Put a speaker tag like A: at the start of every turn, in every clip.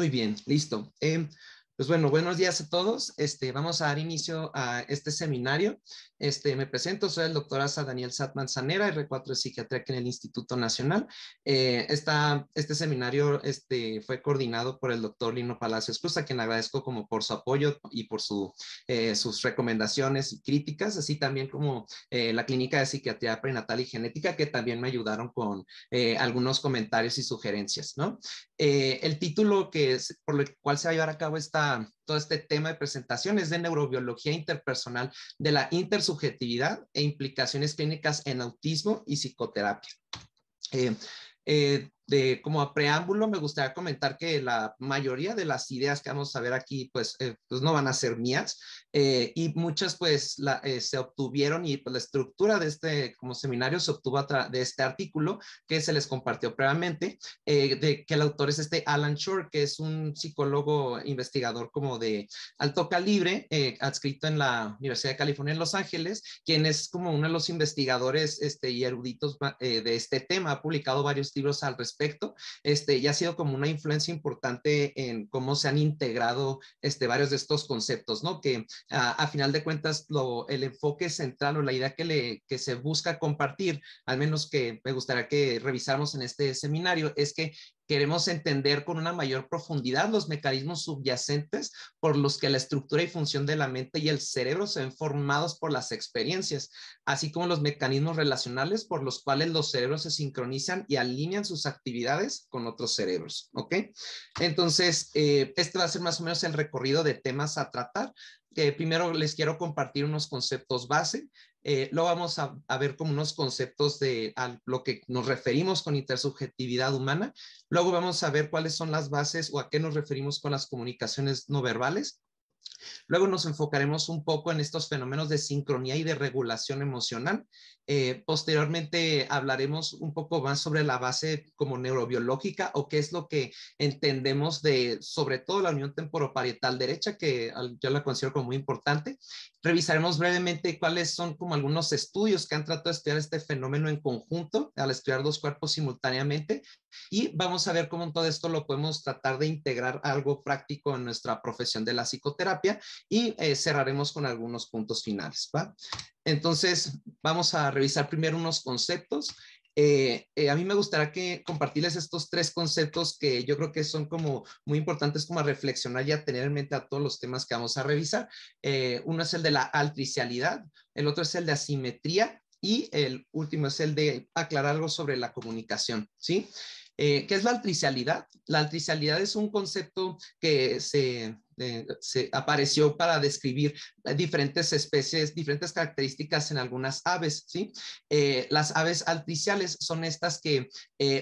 A: Muy bien, listo. Em, pues bueno, buenos días a todos. Este, vamos a dar inicio a este seminario. Este, me presento, soy el doctor Asa Daniel Satman Sanera, R4 de Psiquiatría en el Instituto Nacional. Eh, esta, este seminario este, fue coordinado por el doctor Lino Palacios Cruz, a quien agradezco como por su apoyo y por su, eh, sus recomendaciones y críticas, así también como eh, la Clínica de Psiquiatría Prenatal y Genética, que también me ayudaron con algunos comentarios y sugerencias. ¿no? el título que por el cual se va a llevar a cabo esta todo este tema de presentaciones de neurobiología interpersonal de la intersubjetividad e implicaciones clínicas en autismo y psicoterapia. Eh, eh, de, como preámbulo, me gustaría comentar que la mayoría de las ideas que vamos a ver aquí, pues, eh, pues no van a ser mías. Eh, y muchas pues eh, se obtuvieron y pues, la estructura de este como seminario se obtuvo de este artículo que se les compartió previamente, eh, de que el autor es este Alan Shore, que es un psicólogo investigador como de alto calibre, adscrito en la Universidad de California en Los Ángeles, quien es como uno de los investigadores este, y eruditos de este tema, ha publicado varios libros al respecto, este, y ha sido como una influencia importante en cómo se han integrado este, varios de estos conceptos, ¿no? Que a, final de cuentas lo, el enfoque central o la idea que, se busca compartir, al menos que me gustaría que revisáramos en este seminario, es que queremos entender con una mayor profundidad los mecanismos subyacentes por los que la estructura y función de la mente y el cerebro se ven formados por las experiencias, así como los mecanismos relacionales por los cuales los cerebros se sincronizan y alinean sus actividades con otros cerebros, ¿ok? Entonces, eh, este va a ser más o menos el recorrido de temas a tratar. Eh, primero les quiero compartir unos conceptos base, eh, lo vamos a, ver como unos conceptos de lo que nos referimos con intersubjetividad humana, luego vamos a ver cuáles son las bases o a qué nos referimos con las comunicaciones no verbales, Luego nos enfocaremos un poco en estos fenómenos de sincronía y de regulación emocional. Eh, posteriormente hablaremos un poco más sobre la base como neurobiológica o qué es lo que entendemos de sobre todo la unión temporoparietal derecha, que yo la considero como muy importante revisaremos brevemente cuáles son como algunos estudios que han tratado de estudiar este fenómeno en conjunto al estudiar dos cuerpos simultáneamente y vamos a ver cómo todo esto lo podemos tratar de integrar algo práctico en nuestra profesión de la psicoterapia y eh, cerraremos con algunos puntos finales. ¿va? Entonces, vamos a revisar primero unos conceptos. Eh, eh, a mí me gustaría que compartirles estos tres conceptos que yo creo que son como muy importantes como a reflexionar y tener en mente a todos los temas que vamos a revisar. Eh, uno es el de la altricialidad, el otro es el de asimetría y el último es el de aclarar algo sobre la comunicación, ¿sí? ¿Qué es la altricialidad? La altricialidad es un concepto que se eh, se apareció para describir eh, diferentes especies, diferentes características en algunas aves, ¿sí? Eh, las aves altriciales son estas que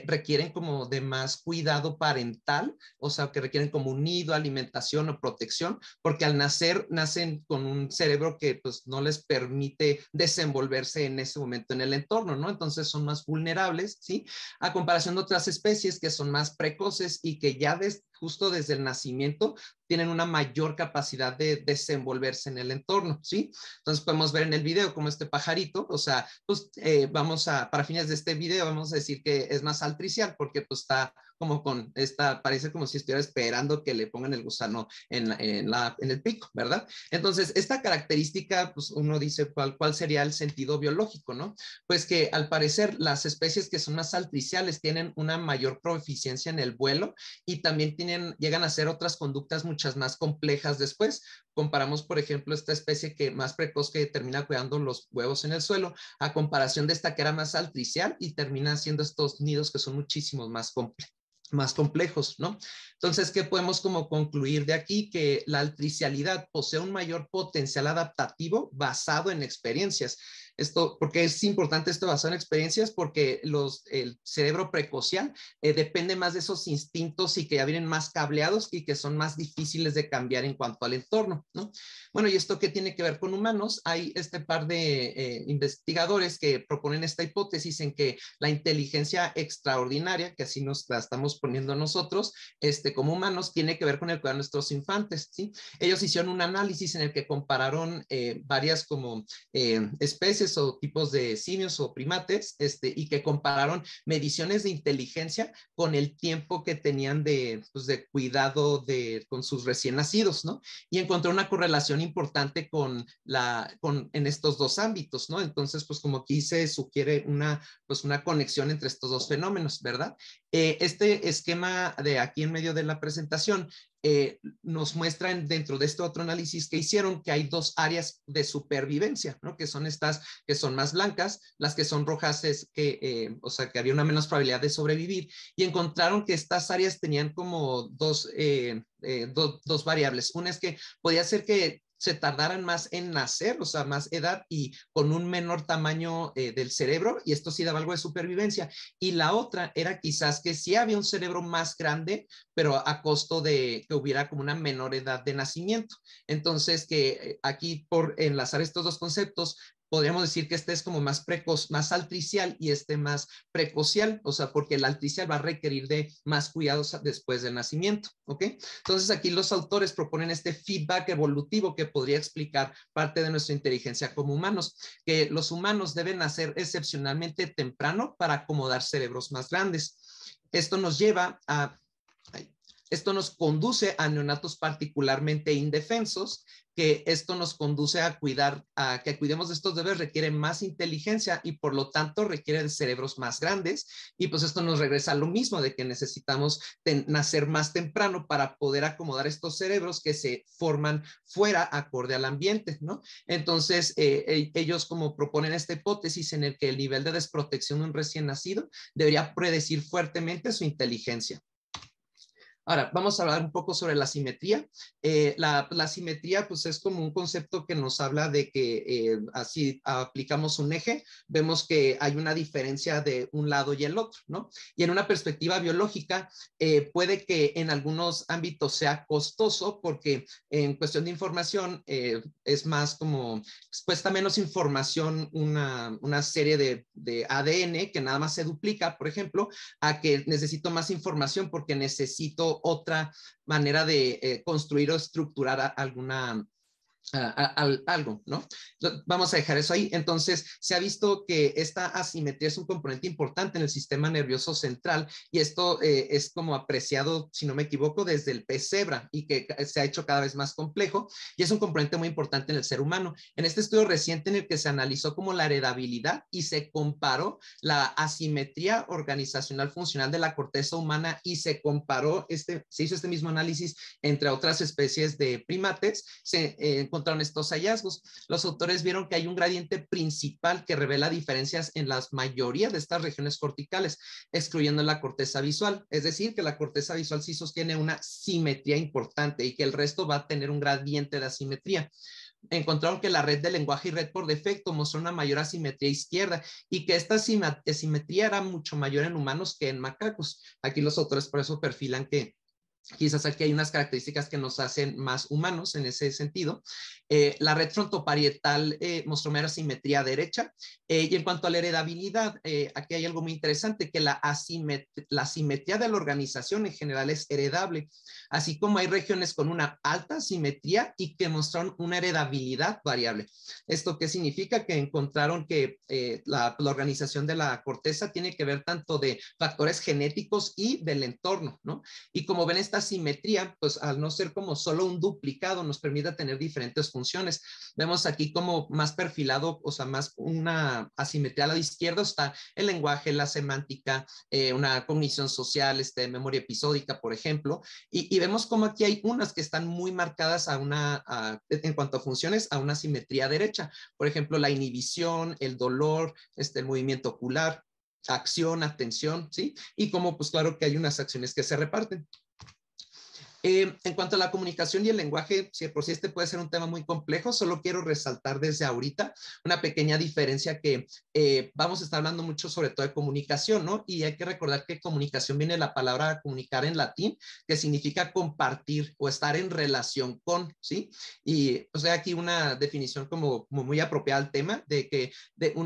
A: requieren como de más cuidado parental, o sea, que requieren como un nido, alimentación o protección, porque al nacer nacen con un cerebro que pues no les permite desenvolverse en ese momento en el entorno, ¿no? Entonces son más vulnerables, ¿sí? A comparación de otras especies que son más precoces y que ya desde justo desde el nacimiento tienen una mayor capacidad de desenvolverse en el entorno, ¿sí? Entonces podemos ver en el video como este pajarito, o sea, pues eh, vamos a, para fines de este video, vamos a decir que es más altricial porque pues está como con esta, parece como si estuviera esperando que le pongan el gusano en, la, en el pico, ¿verdad? Entonces, esta característica, pues uno dice, ¿cuál, ¿cuál sería el sentido biológico, no? Pues que al parecer las especies que son más altriciales tienen una mayor proficiencia en el vuelo y también tienen, llegan a hacer otras conductas muchas más complejas después. Comparamos, por ejemplo, esta especie que más precoz que termina cuidando los huevos en el suelo, a comparación de esta que era más altricial y termina haciendo estos nidos que son muchísimos más complejos más complejos, ¿no? Entonces, ¿qué podemos como concluir de aquí? Que la altricialidad posee un mayor potencial adaptativo basado en experiencias. Esto, porque es importante esto basado en experiencias, porque los, el cerebro precocial eh, depende más de esos instintos y que ya vienen más cableados y que son más difíciles de cambiar en cuanto al entorno, ¿no? Bueno, ¿y esto qué tiene que ver con humanos? Hay este par de eh, investigadores que proponen esta hipótesis en que la inteligencia extraordinaria, que así nos la estamos poniendo nosotros, este, como humanos, tiene que ver con el cuidado de nuestros infantes, ¿sí? Ellos hicieron un análisis en el que compararon eh, varias como especies o tipos de simios o primates, este, y que compararon mediciones de inteligencia con el tiempo que tenían de, pues, de cuidado de, con sus recién nacidos, ¿no? Y encontró una correlación importante con la, con, en estos dos ámbitos, ¿no? Entonces, pues como aquí se sugiere una, pues, una conexión entre estos dos fenómenos, ¿verdad? Eh, este esquema de aquí en medio de la presentación eh, nos muestran dentro de este otro análisis que hicieron que hay dos áreas de supervivencia, ¿no? que son estas que son más blancas, las que son rojas es que, eh, o sea, que había una menos probabilidad de sobrevivir y encontraron que estas áreas tenían como dos, eh, dos variables. Una es que podía ser que se tardaran más en nacer, o sea, más edad y con un menor tamaño eh, del cerebro, y esto sí daba algo de supervivencia. Y la otra era quizás que sí había un cerebro más grande, pero a costo de que hubiera como una menor edad de nacimiento. Entonces, que eh, aquí por enlazar estos dos conceptos, podríamos decir que este es como más precoz, más altricial y este más precocial, o sea, porque el altricial va a requerir de más cuidados después del nacimiento, ¿ok? Entonces aquí los autores proponen este feedback evolutivo que podría explicar parte de nuestra inteligencia como humanos, que los humanos deben nacer excepcionalmente temprano para acomodar cerebros más grandes. Esto nos lleva a... Esto nos conduce a neonatos particularmente indefensos, que esto nos conduce a cuidar, a que cuidemos de estos bebés requiere más inteligencia y por lo tanto requiere cerebros más grandes. Y pues esto nos regresa a lo mismo de que necesitamos nacer más temprano para poder acomodar estos cerebros que se forman fuera acorde al ambiente, Entonces, eh, eh, ellos como proponen esta hipótesis en el que el nivel de desprotección de un recién nacido debería predecir fuertemente su inteligencia. Ahora, vamos a hablar un poco sobre la simetría. Eh, la, simetría, pues es como un concepto que nos habla de que eh, así aplicamos un eje, vemos que hay una diferencia de un lado y el otro, ¿no? Y en una perspectiva biológica, eh, puede que en algunos ámbitos sea costoso porque en cuestión de información es más como, cuesta menos información una, serie de, de ADN que nada más se duplica, por ejemplo, a que necesito más información porque necesito otra manera de eh, construir o estructurar alguna, algo, ¿no? Vamos a dejar eso ahí. Entonces, se ha visto que esta asimetría es un componente importante en el sistema nervioso central y esto eh, es como apreciado, si no me equivoco, desde el cebra y que se ha hecho cada vez más complejo y es un componente muy importante en el ser humano. En este estudio reciente en el que se analizó como la heredabilidad y se comparó la asimetría organizacional funcional de la corteza humana y se comparó, este, se hizo este mismo análisis entre otras especies de primates, se eh, encontraron estos hallazgos. Los autores vieron que hay un gradiente principal que revela diferencias en las mayoría de estas regiones corticales, excluyendo la corteza visual. Es decir, que la corteza visual sí sostiene una simetría importante y que el resto va a tener un gradiente de asimetría encontraron que la red de lenguaje y red por defecto mostró una mayor asimetría izquierda y que esta asimetría era mucho mayor en humanos que en macacos. Aquí los autores por eso perfilan que Quizás aquí hay unas características que nos hacen más humanos en ese sentido. Eh, la red frontoparietal eh, mostró mera simetría derecha. Eh, y en cuanto a la heredabilidad, aquí hay algo muy interesante, que la, asimet la simetría de la organización en general es heredable, así como hay regiones con una alta simetría y que mostraron una heredabilidad variable. ¿Esto qué significa? Que encontraron que la, la organización de la corteza tiene que ver tanto de factores genéticos y del entorno, ¿no? Y como ven, esta asimetría, pues al no ser como solo un duplicado, nos permite tener diferentes funciones. Vemos aquí como más perfilado, o sea, más una asimetría a la izquierda está el lenguaje, la semántica, eh, una cognición social, este, memoria episódica, por ejemplo, y, vemos como aquí hay unas que están muy marcadas a una, en cuanto a funciones, a una asimetría derecha. Por ejemplo, la inhibición, el dolor, este, movimiento ocular, acción, atención, ¿sí? Y como pues claro que hay unas acciones que se reparten. Eh, en cuanto a la comunicación y el lenguaje, si por si este puede ser un tema muy complejo, solo quiero resaltar desde ahorita una pequeña diferencia que eh, vamos a estar hablando mucho sobre todo de comunicación, ¿no? Y hay que recordar que comunicación viene de la palabra comunicar en latín, que significa compartir o estar en relación con, ¿sí? Y o pues, sea, aquí una definición como, muy apropiada al tema de que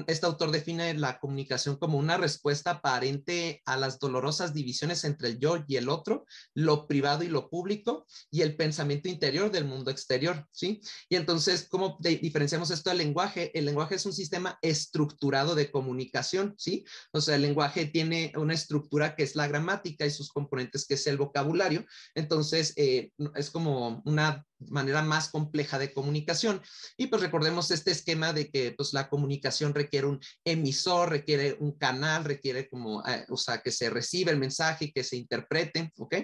A: este autor define la comunicación como una respuesta aparente a las dolorosas divisiones entre el yo y el otro, lo privado y lo público y el pensamiento interior del mundo exterior, ¿sí? Y entonces, ¿cómo diferenciamos esto del lenguaje? El lenguaje es un sistema estructurado de comunicación, ¿sí? O sea, el lenguaje tiene una estructura que es la gramática y sus componentes que es el vocabulario. Entonces, eh, es como una manera más compleja de comunicación. Y pues recordemos este esquema de que pues la comunicación requiere un emisor, requiere un canal, requiere como, eh, o sea, que se reciba el mensaje, que se interprete, ¿ok?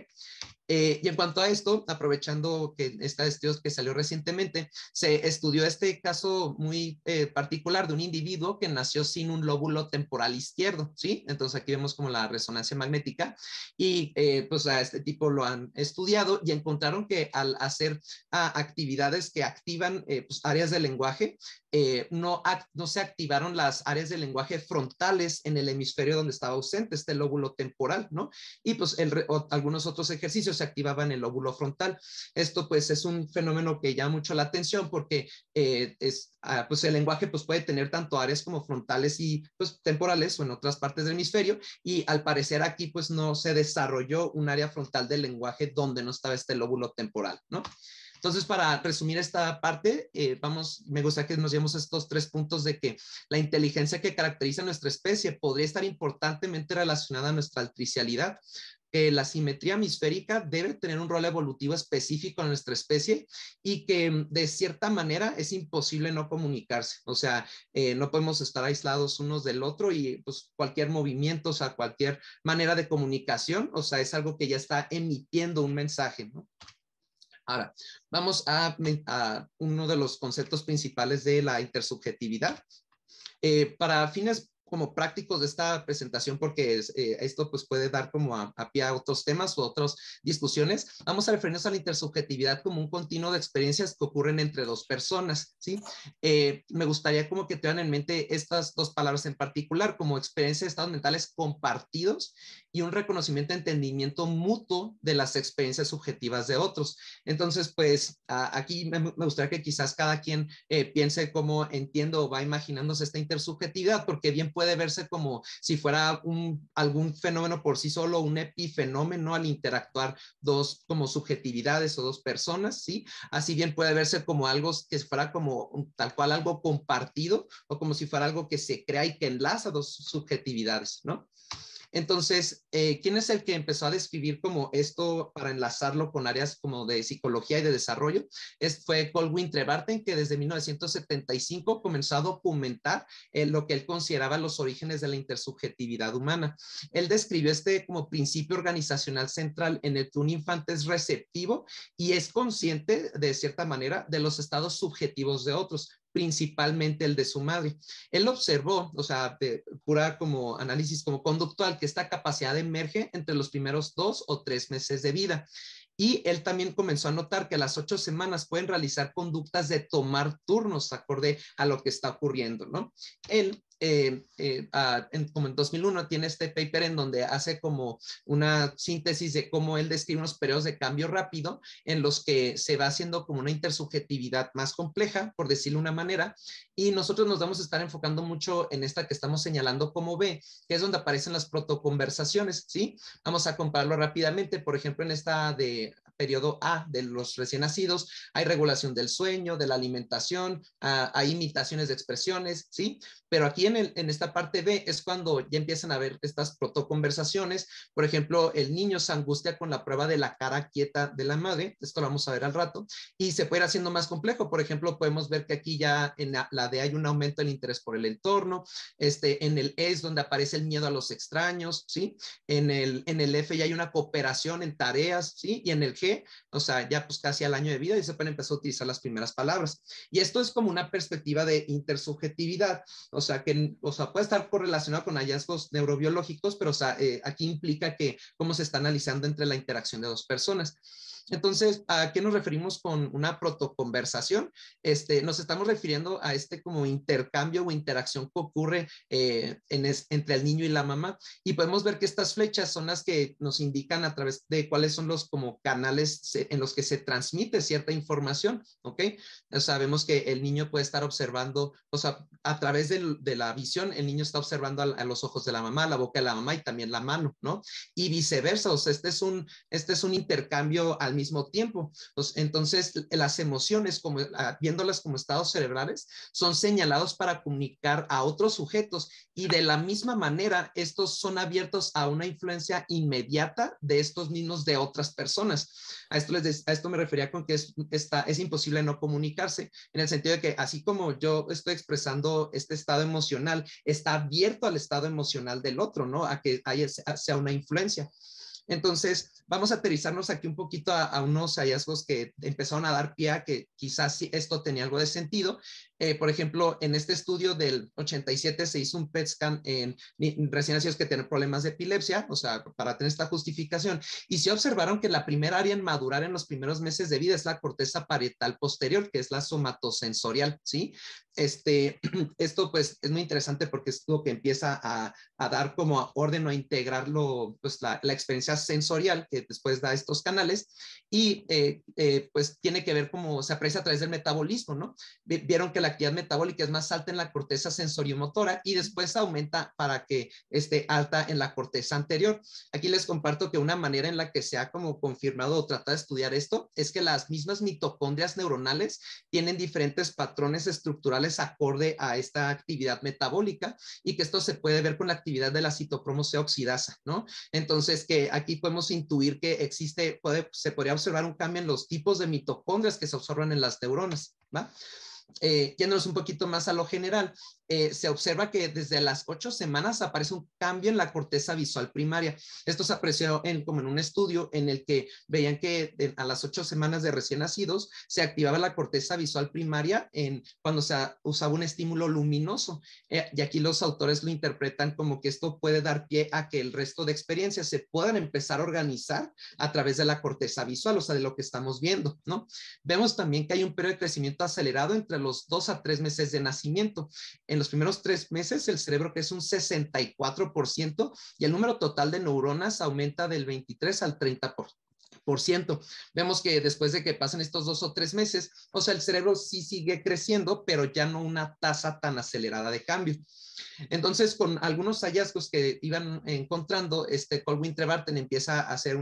A: Eh, y en cuanto a esto, aprovechando que esta estudio que salió recientemente, se estudió este caso muy eh, particular de un individuo que nació sin un lóbulo temporal izquierdo, ¿sí? Entonces aquí vemos como la resonancia magnética y pues a este tipo lo han estudiado y encontraron que al hacer a actividades que activan eh, pues, áreas del lenguaje. Eh, no, no se activaron las áreas del lenguaje frontales en el hemisferio donde estaba ausente este lóbulo temporal, ¿no? Y pues algunos otros ejercicios se activaban el lóbulo frontal. Esto pues es un fenómeno que llama mucho la atención porque eh, es, ah, pues el lenguaje pues puede tener tanto áreas como frontales y pues temporales o en otras partes del hemisferio y al parecer aquí pues no se desarrolló un área frontal del lenguaje donde no estaba este lóbulo temporal, ¿no? Entonces, para resumir esta parte, eh, vamos, me gusta que nos llevemos a estos tres puntos de que la inteligencia que caracteriza nuestra especie podría estar importantemente relacionada a nuestra altricialidad, que la simetría hemisférica debe tener un rol evolutivo específico en nuestra especie y que de cierta manera es imposible no comunicarse. O sea, eh, no podemos estar aislados unos del otro y pues cualquier movimiento, o sea, cualquier manera de comunicación, o sea, es algo que ya está emitiendo un mensaje, ¿no? Ahora, vamos a, uno de los conceptos principales de la intersubjetividad. Eh, para fines como prácticos de esta presentación porque eh, esto pues puede dar como a, pie a otros temas u otras discusiones. Vamos a referirnos a la intersubjetividad como un continuo de experiencias que ocurren entre dos personas, ¿sí? Eh, me gustaría como que tengan en mente estas dos palabras en particular, como experiencias de estados mentales compartidos y un reconocimiento, entendimiento mutuo de las experiencias subjetivas de otros. Entonces, pues aquí me, gustaría que quizás cada quien eh, piense cómo entiendo o va imaginándose esta intersubjetividad, porque bien puede verse como si fuera un, algún fenómeno por sí solo, un epifenómeno al interactuar dos como subjetividades o dos personas, ¿sí? Así bien puede verse como algo que fuera como tal cual algo compartido o como si fuera algo que se crea y que enlaza dos subjetividades, ¿no? Entonces, eh, ¿quién es el que empezó a describir como esto para enlazarlo con áreas como de psicología y de desarrollo? Es, fue Colwyn Trebarten, que desde 1975 comenzó a documentar eh, lo que él consideraba los orígenes de la intersubjetividad humana. Él describió este como principio organizacional central en el que un infante es receptivo y es consciente, de cierta manera, de los estados subjetivos de otros, principalmente el de su madre. Él observó, o sea, de pura como análisis como conductual, que esta capacidad emerge entre los primeros dos o tres meses de vida. Y él también comenzó a notar que a las ocho semanas pueden realizar conductas de tomar turnos acorde a lo que está ocurriendo, ¿no? Él eh, eh, ah, como en 2001, tiene este paper en donde hace como una síntesis de cómo él describe unos periodos de cambio rápido en los que se va haciendo como una intersubjetividad más compleja, por decirlo de una manera, y nosotros nos vamos a estar enfocando mucho en esta que estamos señalando como B, que es donde aparecen las protoconversaciones, ¿sí? Vamos a compararlo rápidamente, por ejemplo, en esta de periodo A de los recién nacidos, hay regulación del sueño, de la alimentación, ah, hay imitaciones de expresiones, ¿sí? Pero aquí en, el, en esta parte B es cuando ya empiezan a haber estas protoconversaciones. Por ejemplo, el niño se angustia con la prueba de la cara quieta de la madre, esto lo vamos a ver al rato, y se puede ir haciendo más complejo. Por ejemplo, podemos ver que aquí ya en la, D hay un aumento del interés por el entorno, este, en el E es donde aparece el miedo a los extraños, ¿sí? En el, en el F ya hay una cooperación en tareas, ¿sí? Y en el G o sea, ya pues casi al año de vida, se y pueden empezar a utilizar las primeras palabras. Y esto es como una perspectiva de intersubjetividad, o sea, que, puede estar correlacionado con hallazgos neurobiológicos, pero, o sea, eh, aquí implica que cómo se está analizando entre la interacción de dos personas. Entonces, ¿a qué nos referimos con una protoconversación? Este, nos estamos refiriendo a este como intercambio o interacción que ocurre eh, en entre el niño y la mamá. Y podemos ver que estas flechas son las que nos indican a través de cuáles son los como canales en los que se transmite cierta información, ¿ok? Sabemos que el niño puede estar observando, o sea, a través de, la visión, el niño está observando a, a, los ojos de la mamá, la boca de la mamá y también la mano, ¿no? Y viceversa, o sea, este es un, este es un intercambio al mismo tiempo. entonces, las emociones, como, ah, viéndolas como estados cerebrales, son señalados para comunicar a otros sujetos y de la misma manera, estos son abiertos a una influencia inmediata de estos mismos de otras personas. A esto, esto me refería con que es, imposible no comunicarse, en el sentido de que así como yo estoy expresando este estado emocional, está abierto al estado emocional del otro, ¿no? A que haya, sea una influencia. Entonces, vamos a aterrizarnos aquí un poquito a, unos hallazgos que empezaron a dar pie a que quizás esto tenía algo de sentido eh, por ejemplo, en este estudio del 87 se hizo un PET scan en recién nacidos que tienen problemas de epilepsia, o sea, para tener esta justificación. Y se observaron que la primera área en madurar en los primeros meses de vida es la corteza parietal posterior, que es la somatosensorial, ¿sí? Este, esto pues es muy interesante porque es lo que empieza a, dar como orden o a integrarlo, pues la, experiencia sensorial que después da estos canales y eh, eh, pues tiene que ver como se aprecia a través del metabolismo, ¿no? Vieron que la actividad metabólica es más alta en la corteza sensoriomotora y después aumenta para que esté alta en la corteza anterior. Aquí les comparto que una manera en la que se ha como confirmado o tratado de estudiar esto es que las mismas mitocondrias neuronales tienen diferentes patrones estructurales acorde a esta actividad metabólica y que esto se puede ver con la actividad de la citocromo C oxidasa, ¿no? Entonces, que aquí podemos intuir que existe, se podría observar un cambio en los tipos de mitocondrias que se observan en las neuronas, ¿va? eh, yéndonos un poquito más a lo general, eh, se observa que desde las ocho semanas aparece un cambio en la corteza visual primaria. Esto se apreció en, como en un estudio en el que veían que a las ocho semanas de recién nacidos se activaba la corteza visual primaria en, cuando se usaba un estímulo luminoso. Eh, y aquí los autores lo interpretan como que esto puede dar pie a que el resto de experiencias se puedan empezar a organizar a través de la corteza visual, o sea, de lo que estamos viendo, ¿no? Vemos también que hay un periodo de crecimiento acelerado entre los dos a tres meses de nacimiento los primeros tres meses el cerebro crece un 64% y el número total de neuronas aumenta del 23 al 30%. Vemos que después de que pasen estos dos o tres meses, o sea, el cerebro sí sigue creciendo, pero ya no una tasa tan acelerada de cambio. Entonces, con algunos hallazgos que iban encontrando, este Colwyn Trebarten empieza a hacer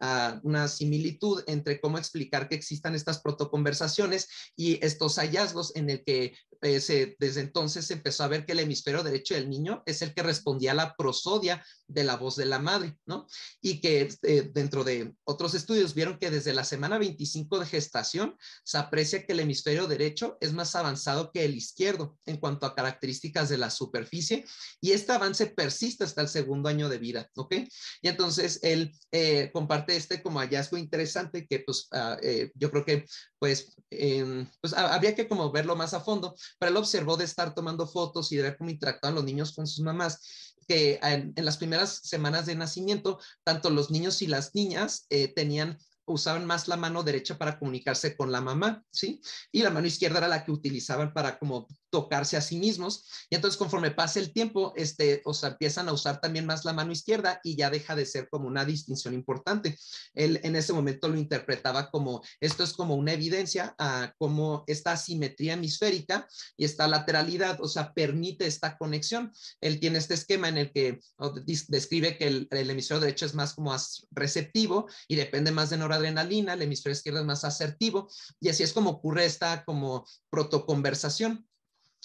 A: ah, una, similitud entre cómo explicar que existan estas protoconversaciones y estos hallazgos en el que eh, desde entonces se empezó a ver que el hemisferio derecho del niño es el que respondía a la prosodia de la voz de la madre, ¿no? Y que este, dentro de otros estudios vieron que desde la semana 25 de gestación se aprecia que el hemisferio derecho es más avanzado que el izquierdo en cuanto a características de la super superficie y este avance persiste hasta el segundo año de vida, ¿ok? Y entonces él eh, comparte este como hallazgo interesante que pues ah, eh, yo creo que pues, em, pues habría que como verlo más a fondo, pero él observó de estar tomando fotos y de ver cómo interactuaban los niños con sus mamás que en, en las primeras semanas de nacimiento, tanto los niños y las niñas eh, tenían usaban más la mano derecha para comunicarse con la mamá, ¿sí? Y la mano izquierda era la que utilizaban para como tocarse a sí mismos. Y entonces conforme pasa el tiempo, este, o sea, empiezan a usar también más la mano izquierda y ya deja de ser como una distinción importante. Él en ese momento lo interpretaba como, esto es como una evidencia a cómo esta asimetría hemisférica y esta lateralidad, o sea, permite esta conexión. Él tiene este esquema en el que describe que el, hemisferio derecho es más como receptivo y depende más de noradrenalina, el hemisferio izquierdo es más asertivo y así es como ocurre esta como protoconversación.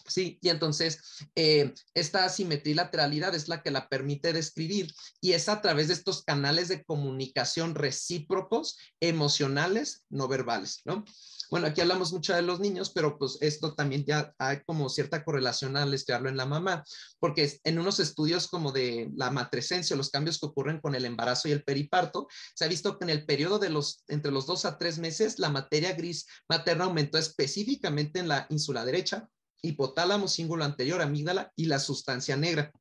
A: Sí, y entonces eh, esta asimetría lateralidad es la que la permite describir y es a través de estos canales de comunicación recíprocos, emocionales, no verbales, ¿no? Bueno, aquí hablamos mucho de los niños, pero pues esto también ya hay como cierta correlación al estudiarlo en la mamá, porque en unos estudios como de la matrescencia, los cambios que ocurren con el embarazo y el periparto, se ha visto que en el periodo de los, entre los dos a tres meses, la materia gris materna aumentó específicamente en la ínsula derecha, hipotálamo, símbolo anterior, amígdala y la sustancia negra.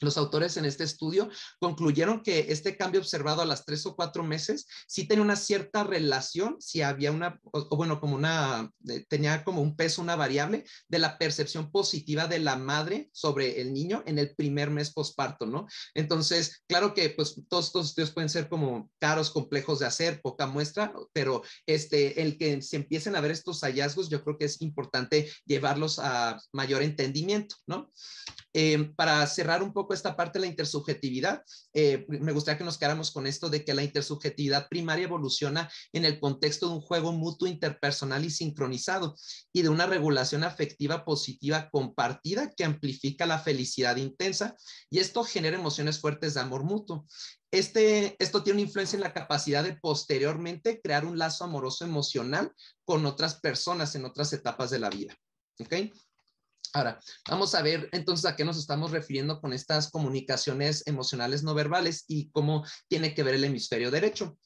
A: Los autores en este estudio concluyeron que este cambio observado a las tres o cuatro meses sí tenía una cierta relación, si había una, o, bueno, como una, tenía como un peso, una variable de la percepción positiva de la madre sobre el niño en el primer mes posparto, ¿no? Entonces, claro que pues todos estos estudios pueden ser como caros, complejos de hacer, poca muestra, pero este, el que se empiecen a ver estos hallazgos, yo creo que es importante llevarlos a mayor entendimiento, ¿no? Eh, para cerrar un poco esta parte de la intersubjetividad, eh, me gustaría que nos quedáramos con esto de que la intersubjetividad primaria evoluciona en el contexto de un juego mutuo, interpersonal y sincronizado y de una regulación afectiva positiva compartida que amplifica la felicidad intensa y esto genera emociones fuertes de amor mutuo. Este, esto tiene una influencia en la capacidad de posteriormente crear un lazo amoroso emocional con otras personas en otras etapas de la vida. ¿okay? Ahora, vamos a ver entonces a qué nos estamos refiriendo con estas comunicaciones emocionales no verbales y cómo tiene que ver el hemisferio derecho.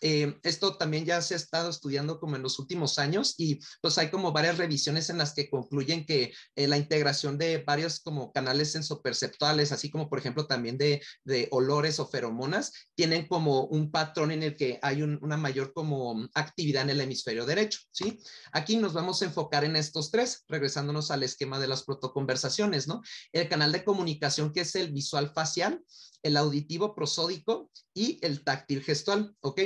A: Eh, esto también ya se ha estado estudiando como en los últimos años y pues hay como varias revisiones en las que concluyen que eh, la integración de varios como canales sensoperceptuales, así como por ejemplo también de, de olores o feromonas, tienen como un patrón en el que hay una mayor como actividad en el hemisferio derecho, ¿sí? Aquí nos vamos a enfocar en estos tres, regresándonos al esquema de las protoconversaciones, ¿no? El canal de comunicación que es el visual facial, el auditivo prosódico y el táctil gestual, ¿ok?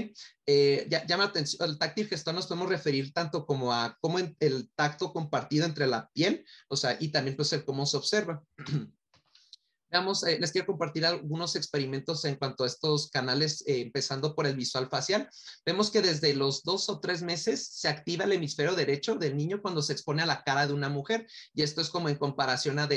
A: Eh, ya, llama atención, el táctil gestual nos podemos referir tanto como a cómo el tacto compartido entre la piel, o sea, y también pues el cómo se observa. Eh, les quiero compartir algunos experimentos en cuanto a estos canales, eh, empezando por el visual facial. Vemos que desde los dos o tres meses se activa el hemisferio derecho del niño cuando se expone a la cara de una mujer, y esto es como en comparación a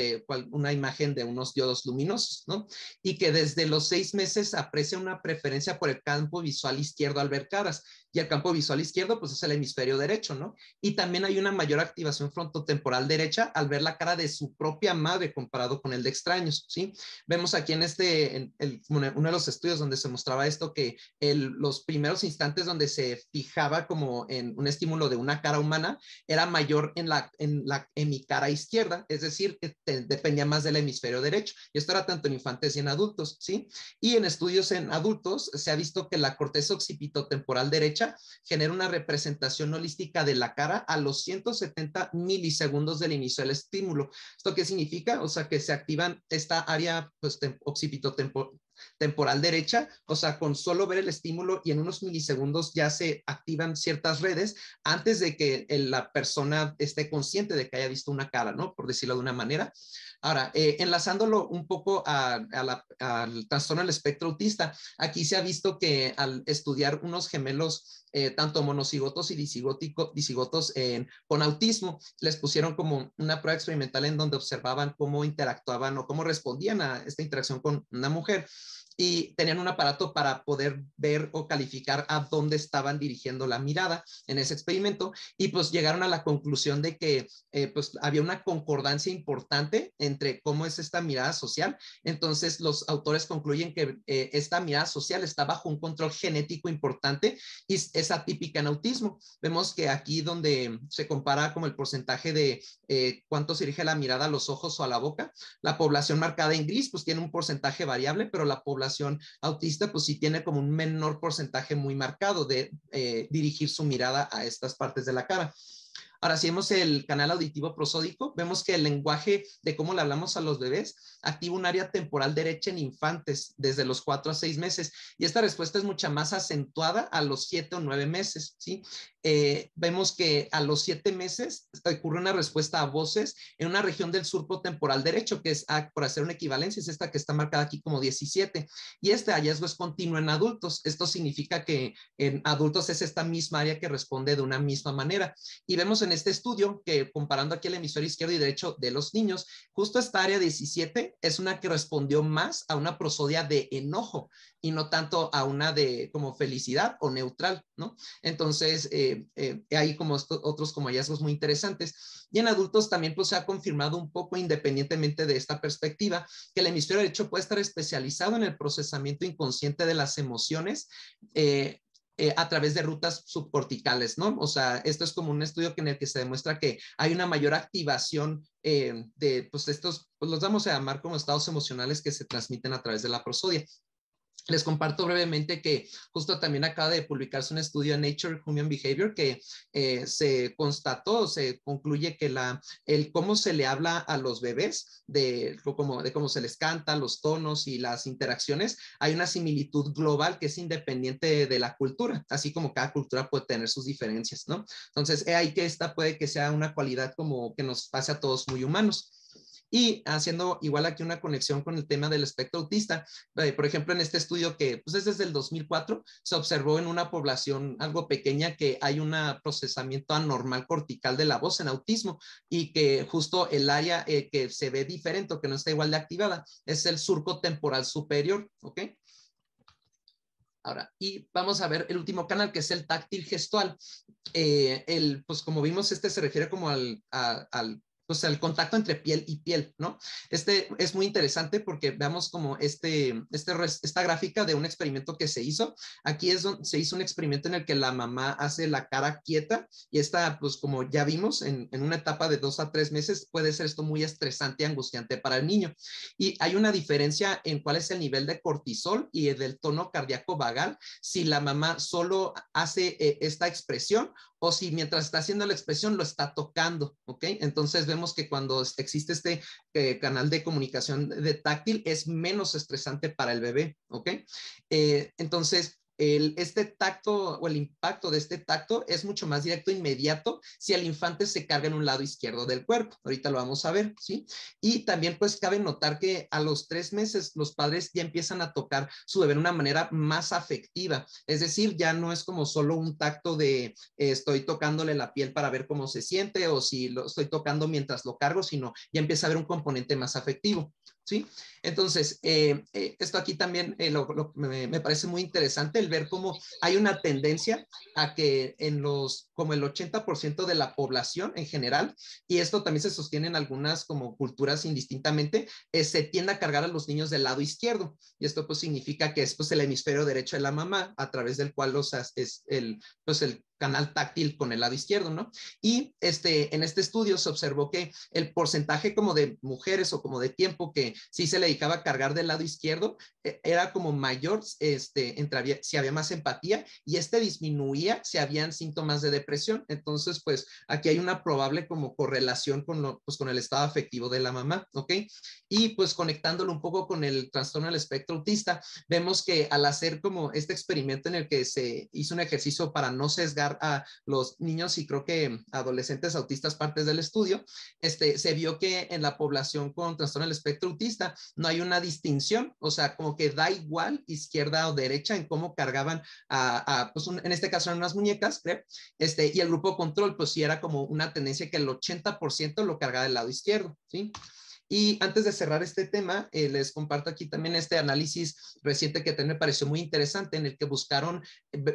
A: una imagen de unos diodos luminosos, ¿no? Y que desde los seis meses aprecia una preferencia por el campo visual izquierdo al ver caras y el campo visual izquierdo, pues es el hemisferio derecho, ¿no? Y también hay una mayor activación frontotemporal derecha al ver la cara de su propia madre comparado con el de extraños, ¿sí? Vemos aquí en este, en uno de los estudios donde se mostraba esto, que los primeros instantes donde se fijaba como en un estímulo de una cara humana era mayor en, la, en, la, mi cara izquierda, es decir, que dependía más del hemisferio derecho. Y esto era tanto en infantes y en adultos, ¿sí? Y en estudios en adultos se ha visto que la corteza occipitotemporal derecha genera una representación holística de la cara a los 170 milisegundos del inicio del estímulo. ¿Esto qué significa? O sea, que se activan esta área pues, occipitotemporal temporal derecha, o sea, con solo ver el estímulo y en unos milisegundos ya se activan ciertas redes antes de que la persona esté consciente de que haya visto una cara, ¿no? Por decirlo de una manera. Ahora, eh, enlazándolo un poco al trastorno del espectro autista, aquí se ha visto que al estudiar unos gemelos eh, tanto monocigotos y disigotos con autismo, les pusieron como una prueba experimental en donde observaban cómo interactuaban o cómo respondían a esta interacción con una mujer y tenían un aparato para poder ver o calificar a dónde estaban dirigiendo la mirada en ese experimento y pues llegaron a la conclusión de que eh, pues había una concordancia importante entre cómo es esta mirada social. Entonces los autores concluyen que eh, esta mirada social está bajo un control genético importante y es atípica en autismo. Vemos que aquí donde se compara como el porcentaje de eh, cuánto se dirige la mirada a los ojos o a la boca, la población marcada en gris pues tiene un porcentaje variable, pero la población autista, pues sí tiene como un menor porcentaje muy marcado de eh, dirigir su mirada a estas partes de la cara. Ahora, si vemos el canal auditivo prosódico, vemos que el lenguaje de cómo le hablamos a los bebés activa un área temporal derecha en infantes desde los cuatro a seis meses y esta respuesta es mucha más acentuada a los siete o nueve meses, ¿sí? Eh, vemos que a los siete meses ocurre una respuesta a voces en una región del surco temporal derecho, que es, por hacer una equivalencia, es esta que está marcada aquí como 17. Y este hallazgo es continuo en adultos. Esto significa que en adultos es esta misma área que responde de una misma manera. Y vemos en este estudio que comparando aquí el hemisferio izquierdo y derecho de los niños, justo esta área 17 es una que respondió más a una prosodia de enojo y no tanto a una de como felicidad o neutral, ¿no? Entonces, eh, eh, hay como otros como hallazgos muy interesantes. Y en adultos también pues se ha confirmado un poco independientemente de esta perspectiva que el hemisferio derecho puede estar especializado en el procesamiento inconsciente de las emociones. Eh, eh, a través de rutas subcorticales, ¿no? O sea, esto es como un estudio en el que se demuestra que hay una mayor activación eh, de, pues, estos, pues los vamos a llamar como estados emocionales que se transmiten a través de la prosodia. Les comparto brevemente que justo también acaba de publicarse un estudio en Nature Human Behavior que eh, se constató, se concluye que la, el cómo se le habla a los bebés, de, como, de cómo se les canta, los tonos y las interacciones, hay una similitud global que es independiente de la cultura, así como cada cultura puede tener sus diferencias, ¿no? Entonces, he eh, ahí que esta puede que sea una cualidad como que nos pase a todos muy humanos. Y haciendo igual aquí una conexión con el tema del espectro autista, eh, por ejemplo, en este estudio que pues, es desde el 2004, se observó en una población algo pequeña que hay un procesamiento anormal cortical de la voz en autismo y que justo el área eh, que se ve diferente o que no está igual de activada es el surco temporal superior, ¿ok? Ahora, y vamos a ver el último canal, que es el táctil gestual. Eh, el, pues como vimos, este se refiere como al o sea, el contacto entre piel y piel, ¿no? Este es muy interesante porque veamos como este, este esta gráfica de un experimento que se hizo. Aquí es donde se hizo un experimento en el que la mamá hace la cara quieta y está pues como ya vimos, en, una etapa de dos a tres meses puede ser esto muy estresante y angustiante para el niño. Y hay una diferencia en cuál es el nivel de cortisol y del tono cardíaco vagal si la mamá solo hace eh, esta expresión o si mientras está haciendo la expresión lo está tocando, ¿ok? Entonces vemos que cuando existe este eh, canal de comunicación de táctil es menos estresante para el bebé, ¿ok? Eh, entonces, el, este tacto o el impacto de este tacto es mucho más directo, e inmediato, si el infante se carga en un lado izquierdo del cuerpo. Ahorita lo vamos a ver, ¿sí? Y también pues cabe notar que a los tres meses los padres ya empiezan a tocar su bebé de una manera más afectiva, es decir, ya no es como solo un tacto de estoy tocándole la piel para ver cómo se siente o si lo estoy tocando mientras lo cargo, sino ya empieza a haber un componente más afectivo. ¿sí? Entonces, eh, eh, esto aquí también eh, me, parece muy interesante el ver cómo hay una tendencia a que en los, como el 80% de la población en general, y esto también se sostiene en algunas como culturas indistintamente, se tiende a cargar a los niños del lado izquierdo. Y esto pues significa que es pues el hemisferio derecho de la mamá, a través del cual los, es el, pues el canal táctil con el lado izquierdo, ¿no? Y este, en este estudio se observó que el porcentaje como de mujeres o como de tiempo que sí se le dedicaba a cargar del lado izquierdo eh, era como mayor, este, entre si había más empatía y este disminuía si habían síntomas de depresión. Entonces, pues aquí hay una probable como correlación con, lo, pues, con el estado afectivo de la mamá, ¿ok? Y pues conectándolo un poco con el trastorno del espectro autista, vemos que al hacer como este experimento en el que se hizo un ejercicio para no sesgar a los niños y creo que adolescentes autistas partes del estudio, este, se vio que en la población con trastorno del espectro autista no hay una distinción, o sea, como que da igual izquierda o derecha en cómo cargaban a, pues, en este caso eran unas muñecas, este, y el grupo control, pues sí era como una tendencia que el 80% lo cargaba del lado izquierdo, ¿sí? sí y antes de cerrar este tema, eh, les comparto aquí también este análisis reciente que también me pareció muy interesante, en el que buscaron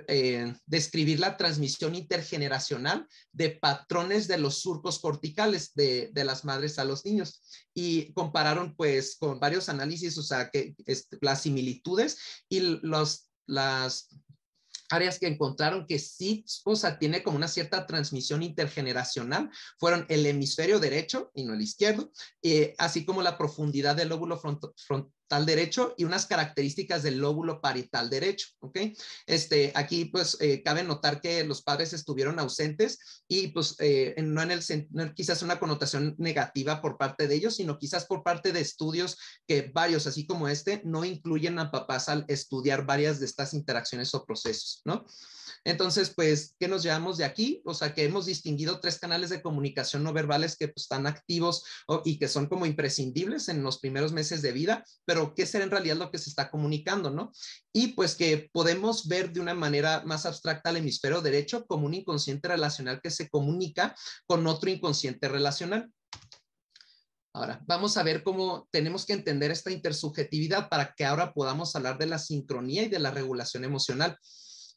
A: eh, describir la transmisión intergeneracional de patrones de los surcos corticales de, las madres a los niños. Y compararon pues con varios análisis, o sea, este, las similitudes y los las áreas que encontraron que sí, o sea, tiene como una cierta transmisión intergeneracional fueron el hemisferio derecho y no el izquierdo, eh, así como la profundidad del lóbulo frontal tal derecho y unas características del lóbulo parital derecho, ¿ok? Este, aquí pues eh, cabe notar que los padres estuvieron ausentes y pues eh, no en el no quizás una connotación negativa por parte de ellos, sino quizás por parte de estudios que varios, así como este, no incluyen a papás al estudiar varias de estas interacciones o procesos, ¿no? Entonces, pues, ¿qué nos llevamos de aquí? O sea, que hemos distinguido tres canales de comunicación no verbales que pues, están activos y que son como imprescindibles en los primeros meses de vida, pero ¿qué será en realidad lo que se está comunicando, no? Y pues que podemos ver de una manera más abstracta el hemisferio derecho como un inconsciente relacional que se comunica con otro inconsciente relacional. Ahora, vamos a ver cómo tenemos que entender esta intersubjetividad para que ahora podamos hablar de la sincronía y de la regulación emocional.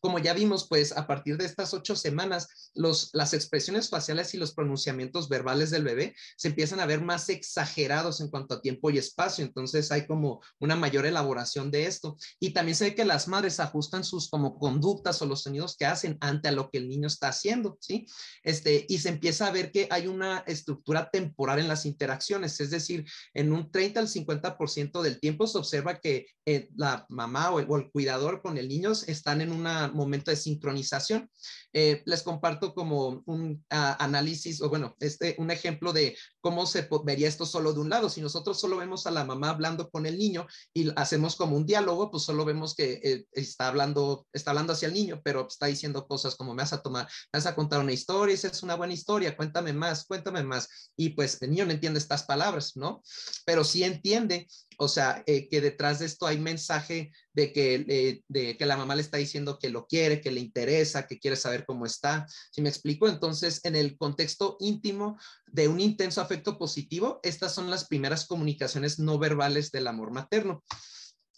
A: Como ya vimos, pues a partir de estas ocho semanas, los, las expresiones faciales y los pronunciamientos verbales del bebé se empiezan a ver más exagerados en cuanto a tiempo y espacio. Entonces hay como una mayor elaboración de esto. Y también se ve que las madres ajustan sus como conductas o los sonidos que hacen ante a lo que el niño está haciendo, ¿sí? Este, y se empieza a ver que hay una estructura temporal en las interacciones, es decir, en un 30 al 50% del tiempo se observa que eh, la mamá o el cuidador con el niño están en una momento de sincronización. Eh, les comparto como un ah, análisis o bueno, este, un ejemplo de cómo se vería esto solo de un lado. Si nosotros solo vemos a la mamá hablando con el niño y hacemos como un diálogo, pues solo vemos que eh, está hablando, está hablando hacia el niño, pero está diciendo cosas como me vas a tomar, me vas a contar una historia, esa es una buena historia, cuéntame más, cuéntame más. Y pues el niño no entiende estas palabras, ¿no? Pero sí entiende, o sea, eh, que detrás de esto hay mensaje eh, de que, la mamá le está diciendo que lo quiere, que le interesa, que quiere saber cómo está. Si me explico? Entonces, en el contexto íntimo de un intenso afecto positivo, estas son las primeras comunicaciones no verbales del amor materno.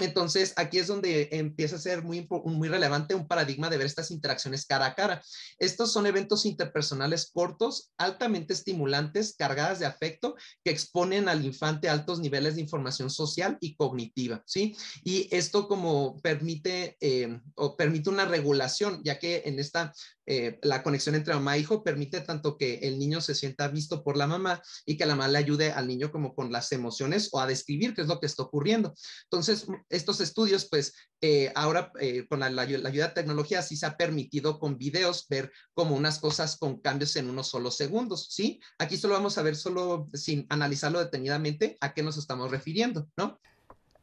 A: Entonces, aquí es donde empieza a ser muy, muy relevante un paradigma de ver estas interacciones cara a cara. Estos son eventos interpersonales cortos, altamente estimulantes, cargadas de afecto, que exponen al infante a altos niveles de información social y cognitiva, ¿sí? Y esto como permite, eh, o permite una regulación, ya que en esta, eh, la conexión entre mamá e hijo permite tanto que el niño se sienta visto por la mamá y que la mamá le ayude al niño como con las emociones o a describir qué es lo que está ocurriendo. Entonces, estos estudios, pues eh, ahora eh, con la, ayuda de tecnología sí se ha permitido con videos ver como unas cosas con cambios en unos solo segundos, ¿sí? Aquí solo vamos a ver, solo sin analizarlo detenidamente, a qué nos estamos refiriendo, ¿no?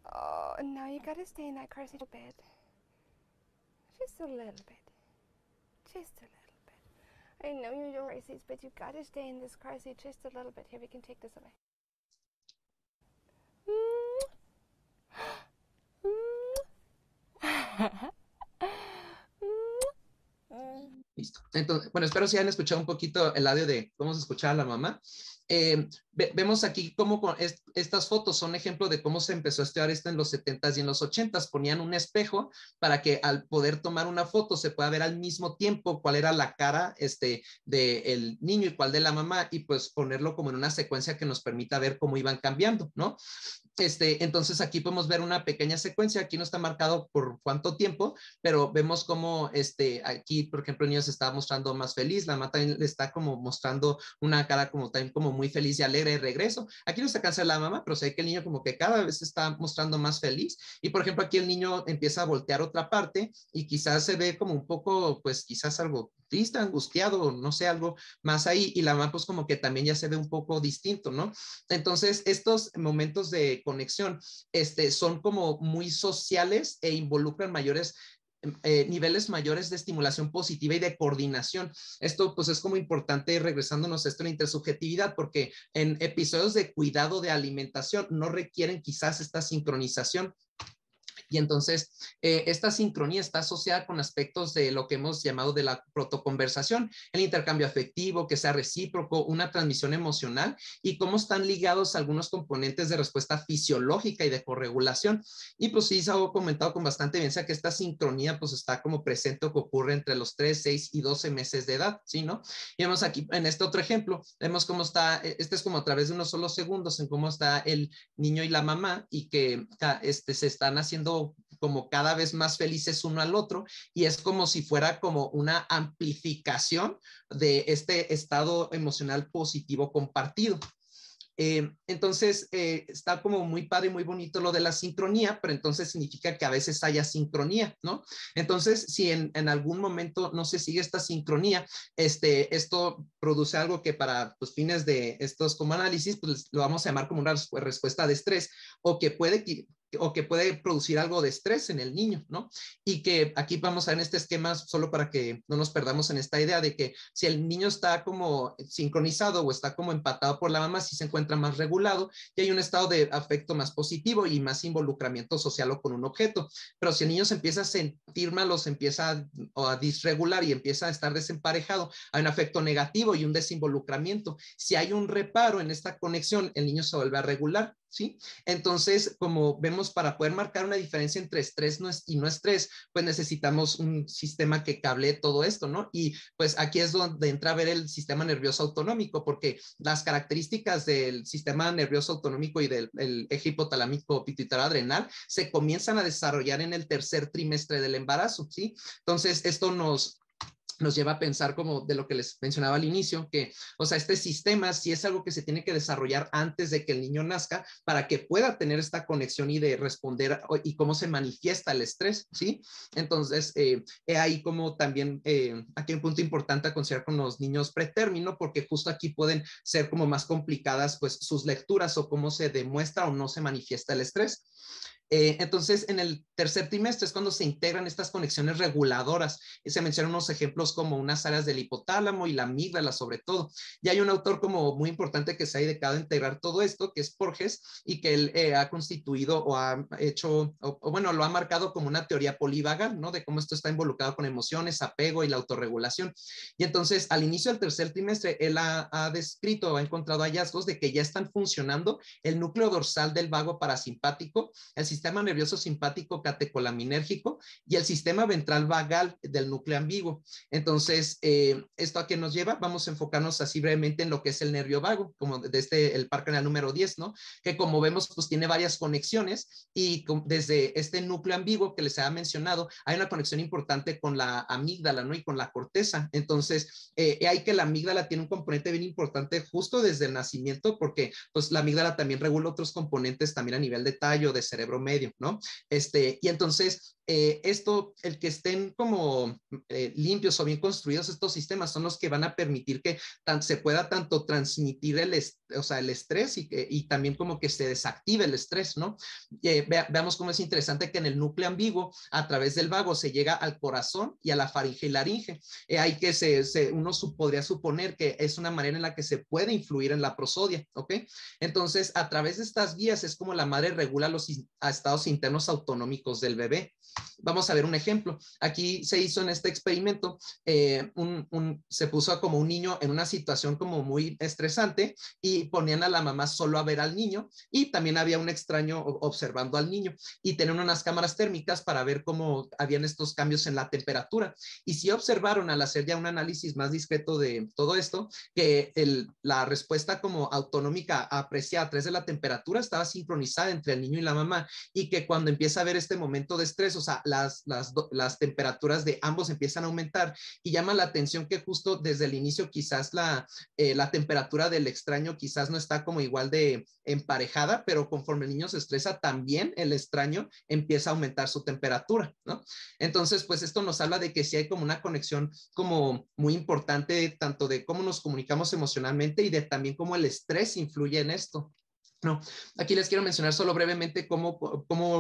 A: Oh, Just a little bit. Just a little bit. I know but stay in this a little bit. Here, we can take this away. Mm. Listo. bueno, espero si han escuchado un poquito el audio de cómo se escuchaba la mamá. Eh, vemos aquí cómo estas fotos son ejemplo de cómo se empezó a estudiar esto en los 70s y en los 80s. Ponían un espejo para que al poder tomar una foto se pueda ver al mismo tiempo cuál era la cara este, del niño y cuál de la mamá y pues ponerlo como en una secuencia que nos permita ver cómo iban cambiando, ¿no? Este, entonces aquí podemos ver una pequeña secuencia, aquí no está marcado por cuánto tiempo, pero vemos como este, aquí, por ejemplo, el niño se está mostrando más feliz, la mamá también le está como mostrando una cara como también como muy feliz y alegre de regreso. Aquí no se cansa la mamá, pero se ve que el niño como que cada vez se está mostrando más feliz. Y por ejemplo, aquí el niño empieza a voltear otra parte y quizás se ve como un poco, pues quizás algo triste, angustiado, no sé, algo más ahí. Y la mamá pues como que también ya se ve un poco distinto, ¿no? Entonces, estos momentos de conexión, este, son como muy sociales e involucran mayores eh, niveles mayores de estimulación positiva y de coordinación. Esto pues es como importante regresándonos a esto la intersubjetividad porque en episodios de cuidado de alimentación no requieren quizás esta sincronización y entonces, eh, esta sincronía está asociada con aspectos de lo que hemos llamado de la protoconversación, el intercambio afectivo, que sea recíproco, una transmisión emocional y cómo están ligados algunos componentes de respuesta fisiológica y de corregulación. Y pues sí, se ha comentado con bastante sea que esta sincronía pues está como presente o que ocurre entre los 3, 6 y 12 meses de edad, ¿sí, no? Y vemos aquí en este otro ejemplo, vemos cómo está, e, este es como a través de unos solo segundos en cómo está el niño y la mamá y que este, se están haciendo como cada vez más felices uno al otro y es como si fuera como una amplificación de este estado emocional positivo compartido. Eh, entonces, eh, está como muy padre y muy bonito lo de la sincronía, pero entonces significa que a veces haya sincronía, ¿no? Entonces, si en, algún momento no se sigue esta sincronía, este, esto produce algo que para los pues, fines de estos como análisis, pues lo vamos a llamar como una respuesta de estrés, o que puede que o que puede producir algo de estrés en el niño, ¿no? Y que aquí vamos a en este esquema, solo para que no nos perdamos en esta idea de que si el niño está como sincronizado o está como empatado por la mamá, si se encuentra más regulado y hay un estado de afecto más positivo y más involucramiento social o con un objeto. Pero si el niño se empieza a sentir mal se empieza a, a disregular y empieza a estar desemparejado, hay un afecto negativo y un desinvolucramiento. Si hay un reparo en esta conexión, el niño se vuelve a regular ¿sí? Entonces, como vemos, para poder marcar una diferencia entre estrés y no estrés, pues necesitamos un sistema que cable todo esto, ¿no? Y pues aquí es donde entra a ver el sistema nervioso autonómico, porque las características del sistema nervioso autonómico y del eje hipotalámico pituitario adrenal se comienzan a desarrollar en el tercer trimestre del embarazo, ¿sí? Entonces, esto nos nos lleva a pensar como de lo que les mencionaba al inicio, que, o sea, este sistema sí es algo que se tiene que desarrollar antes de que el niño nazca para que pueda tener esta conexión y de responder y cómo se manifiesta el estrés, ¿sí? Entonces, eh, ahí como también, eh, aquí un punto importante a considerar con los niños pretérmino, porque justo aquí pueden ser como más complicadas, pues, sus lecturas o cómo se demuestra o no se manifiesta el estrés. Eh, entonces, en el tercer trimestre es cuando se integran estas conexiones reguladoras. Y se mencionan unos ejemplos como unas áreas del hipotálamo y la amígdala sobre todo. Y hay un autor como muy importante que se ha dedicado a integrar todo esto, que es Porges y que él eh, ha constituido o ha hecho, o, bueno, lo ha marcado como una teoría polivagal, ¿no? De cómo esto está involucrado con emociones, apego y la autorregulación. Y entonces, al inicio del tercer trimestre, él ha, ha descrito, ha encontrado hallazgos de que ya están funcionando el núcleo dorsal del vago parasimpático, el sistema nervioso simpático catecolaminérgico y el sistema ventral vagal del núcleo ambiguo. Entonces, eh, ¿esto a qué nos lleva? Vamos a enfocarnos así brevemente en lo que es el nervio vago, como desde este, el parque número 10, ¿no? Que como vemos, pues tiene varias conexiones y desde este núcleo ambiguo que les había mencionado, hay una conexión importante con la amígdala, ¿no? Y con la corteza. Entonces, eh, hay que la amígdala tiene un componente bien importante justo desde el nacimiento, porque pues la amígdala también regula otros componentes también a nivel de tallo, de cerebro medio, ¿no? Este, y entonces eh, esto, el que estén como eh, limpios o bien construidos estos sistemas son los que van a permitir que se pueda tanto transmitir el, el estrés y, también como que se desactive el estrés, ¿no? Eh, veamos cómo es interesante que en el núcleo ambiguo, a través del vago, se llega al corazón y a la faringe y laringe. hay que uno podría suponer que es una manera en la que se puede influir en la prosodia, ¿ok? Entonces, a través de estas guías es como la madre regula los estados internos autonómicos del bebé. Vamos a ver un ejemplo. Aquí se hizo en este experimento, eh, se puso como un niño en una situación como muy estresante y ponían a la mamá solo a ver al niño y también había un extraño observando al niño y tenían unas cámaras térmicas para ver cómo habían estos cambios en la temperatura. Y si observaron al hacer ya un análisis más discreto de todo esto, que la respuesta como autonómica apreciada a través de la temperatura estaba sincronizada entre el niño y la mamá y que cuando empieza a ver este momento de estrés, las, las, temperaturas de ambos empiezan a aumentar y llama la atención que justo desde el inicio quizás la, eh, la temperatura del extraño quizás no está como igual de emparejada, pero conforme el niño se estresa, también el extraño empieza a aumentar su temperatura, ¿no? Entonces, pues esto nos habla de que sí hay como una conexión como muy importante, tanto de cómo nos comunicamos emocionalmente y de también cómo el estrés influye en esto aquí les quiero mencionar solo brevemente cómo,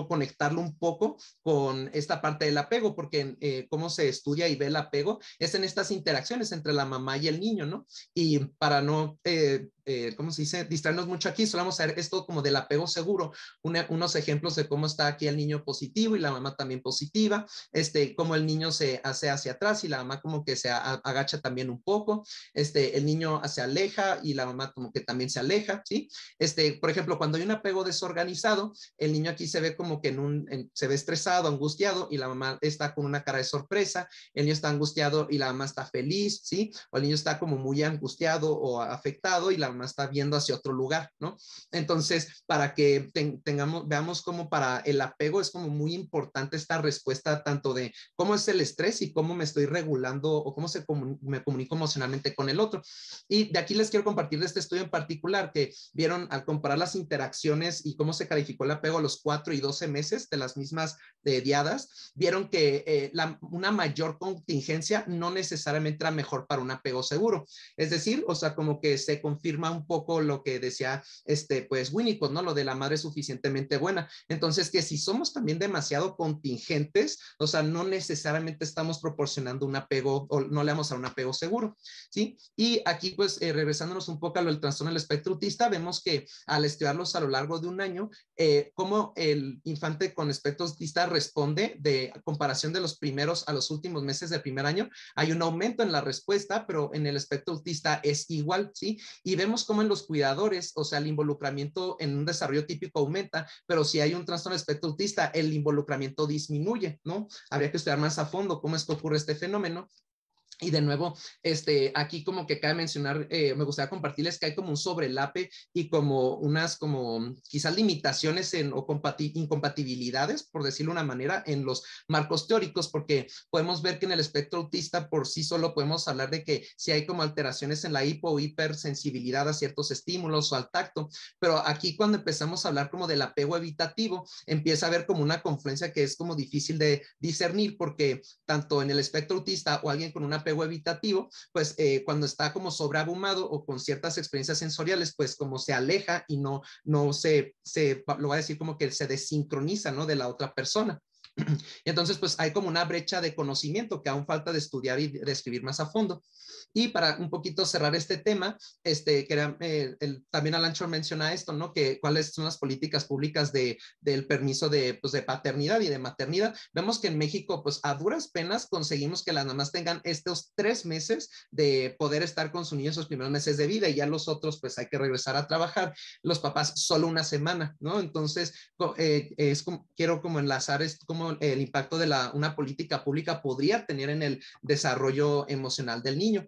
A: conectarlo un poco con esta parte del apego, porque eh, cómo se estudia y ve el apego es en estas interacciones entre la mamá y el niño, ¿no? Y para no eh, eh, ¿cómo se dice? Distraernos mucho aquí, solo vamos a ver esto como del apego seguro, unos ejemplos de cómo está aquí el niño positivo y la mamá también positiva, este, cómo el niño se hace hacia atrás y la mamá como que se agacha también un poco, este, el niño se aleja y la mamá como que también se aleja, ¿sí? Este, por ejemplo, cuando hay un apego desorganizado, el niño aquí se ve como que en un, se ve estresado, angustiado y la mamá está con una cara de sorpresa, el niño está angustiado y la mamá está feliz, ¿sí? O el niño está como muy angustiado o afectado y la más está viendo hacia otro lugar, ¿no? Entonces, para que tengamos, veamos cómo para el apego es como muy importante esta respuesta tanto de cómo es el estrés y cómo me estoy regulando o cómo se me comunico emocionalmente con el otro. Y de aquí les quiero compartir de este estudio en particular que vieron al comparar las interacciones y cómo se calificó el apego a los 4 y 12 meses de las mismas diadas, vieron que eh, una mayor contingencia no necesariamente era mejor para un apego seguro. Es decir, o sea, como que se confirma un poco lo que decía este, pues Winnicott, ¿no? Lo de la madre suficientemente buena. Entonces, que si somos también demasiado contingentes, o sea, no necesariamente estamos proporcionando un apego o no le damos a un apego seguro, ¿sí? Y aquí, pues, eh, regresándonos un poco a lo del trastorno del espectro autista, vemos que al estudiarlos a lo largo de un año, eh, cómo el infante con espectro autista responde de comparación de los primeros a los últimos meses del primer año, hay un aumento en la respuesta, pero en el espectro autista es igual, ¿sí? Y vemos como en los cuidadores, o sea, el involucramiento en un desarrollo típico aumenta, pero si hay un trastorno de espectro autista, el involucramiento disminuye, ¿no? Habría que estudiar más a fondo cómo es que ocurre este fenómeno y de nuevo, este, aquí como que cabe mencionar, eh, me gustaría compartirles que hay como un sobrelape y como unas como quizás limitaciones en, o incompatibilidades, por decirlo de una manera, en los marcos teóricos, porque podemos ver que en el espectro autista por sí solo podemos hablar de que si hay como alteraciones en la hipo o hipersensibilidad a ciertos estímulos o al tacto, pero aquí cuando empezamos a hablar como del apego evitativo, empieza a haber como una confluencia que es como difícil de discernir, porque tanto en el espectro autista o alguien con una pego evitativo, pues eh, cuando está como sobreabumado o con ciertas experiencias sensoriales, pues como se aleja y no, no se, se, lo va a decir como que se desincroniza, ¿no? De la otra persona. entonces, pues hay como una brecha de conocimiento que aún falta de estudiar y describir más a fondo. Y para un poquito cerrar este tema, este, que era, eh, el, también Alancho menciona esto, ¿no? Que cuáles son las políticas públicas de, del permiso de, pues, de paternidad y de maternidad. Vemos que en México, pues a duras penas conseguimos que las mamás tengan estos tres meses de poder estar con sus niños esos primeros meses de vida y ya los otros, pues hay que regresar a trabajar. Los papás solo una semana, ¿no? Entonces, eh, es como, quiero como enlazar esto, como eh, el impacto de la, una política pública podría tener en el desarrollo emocional del niño.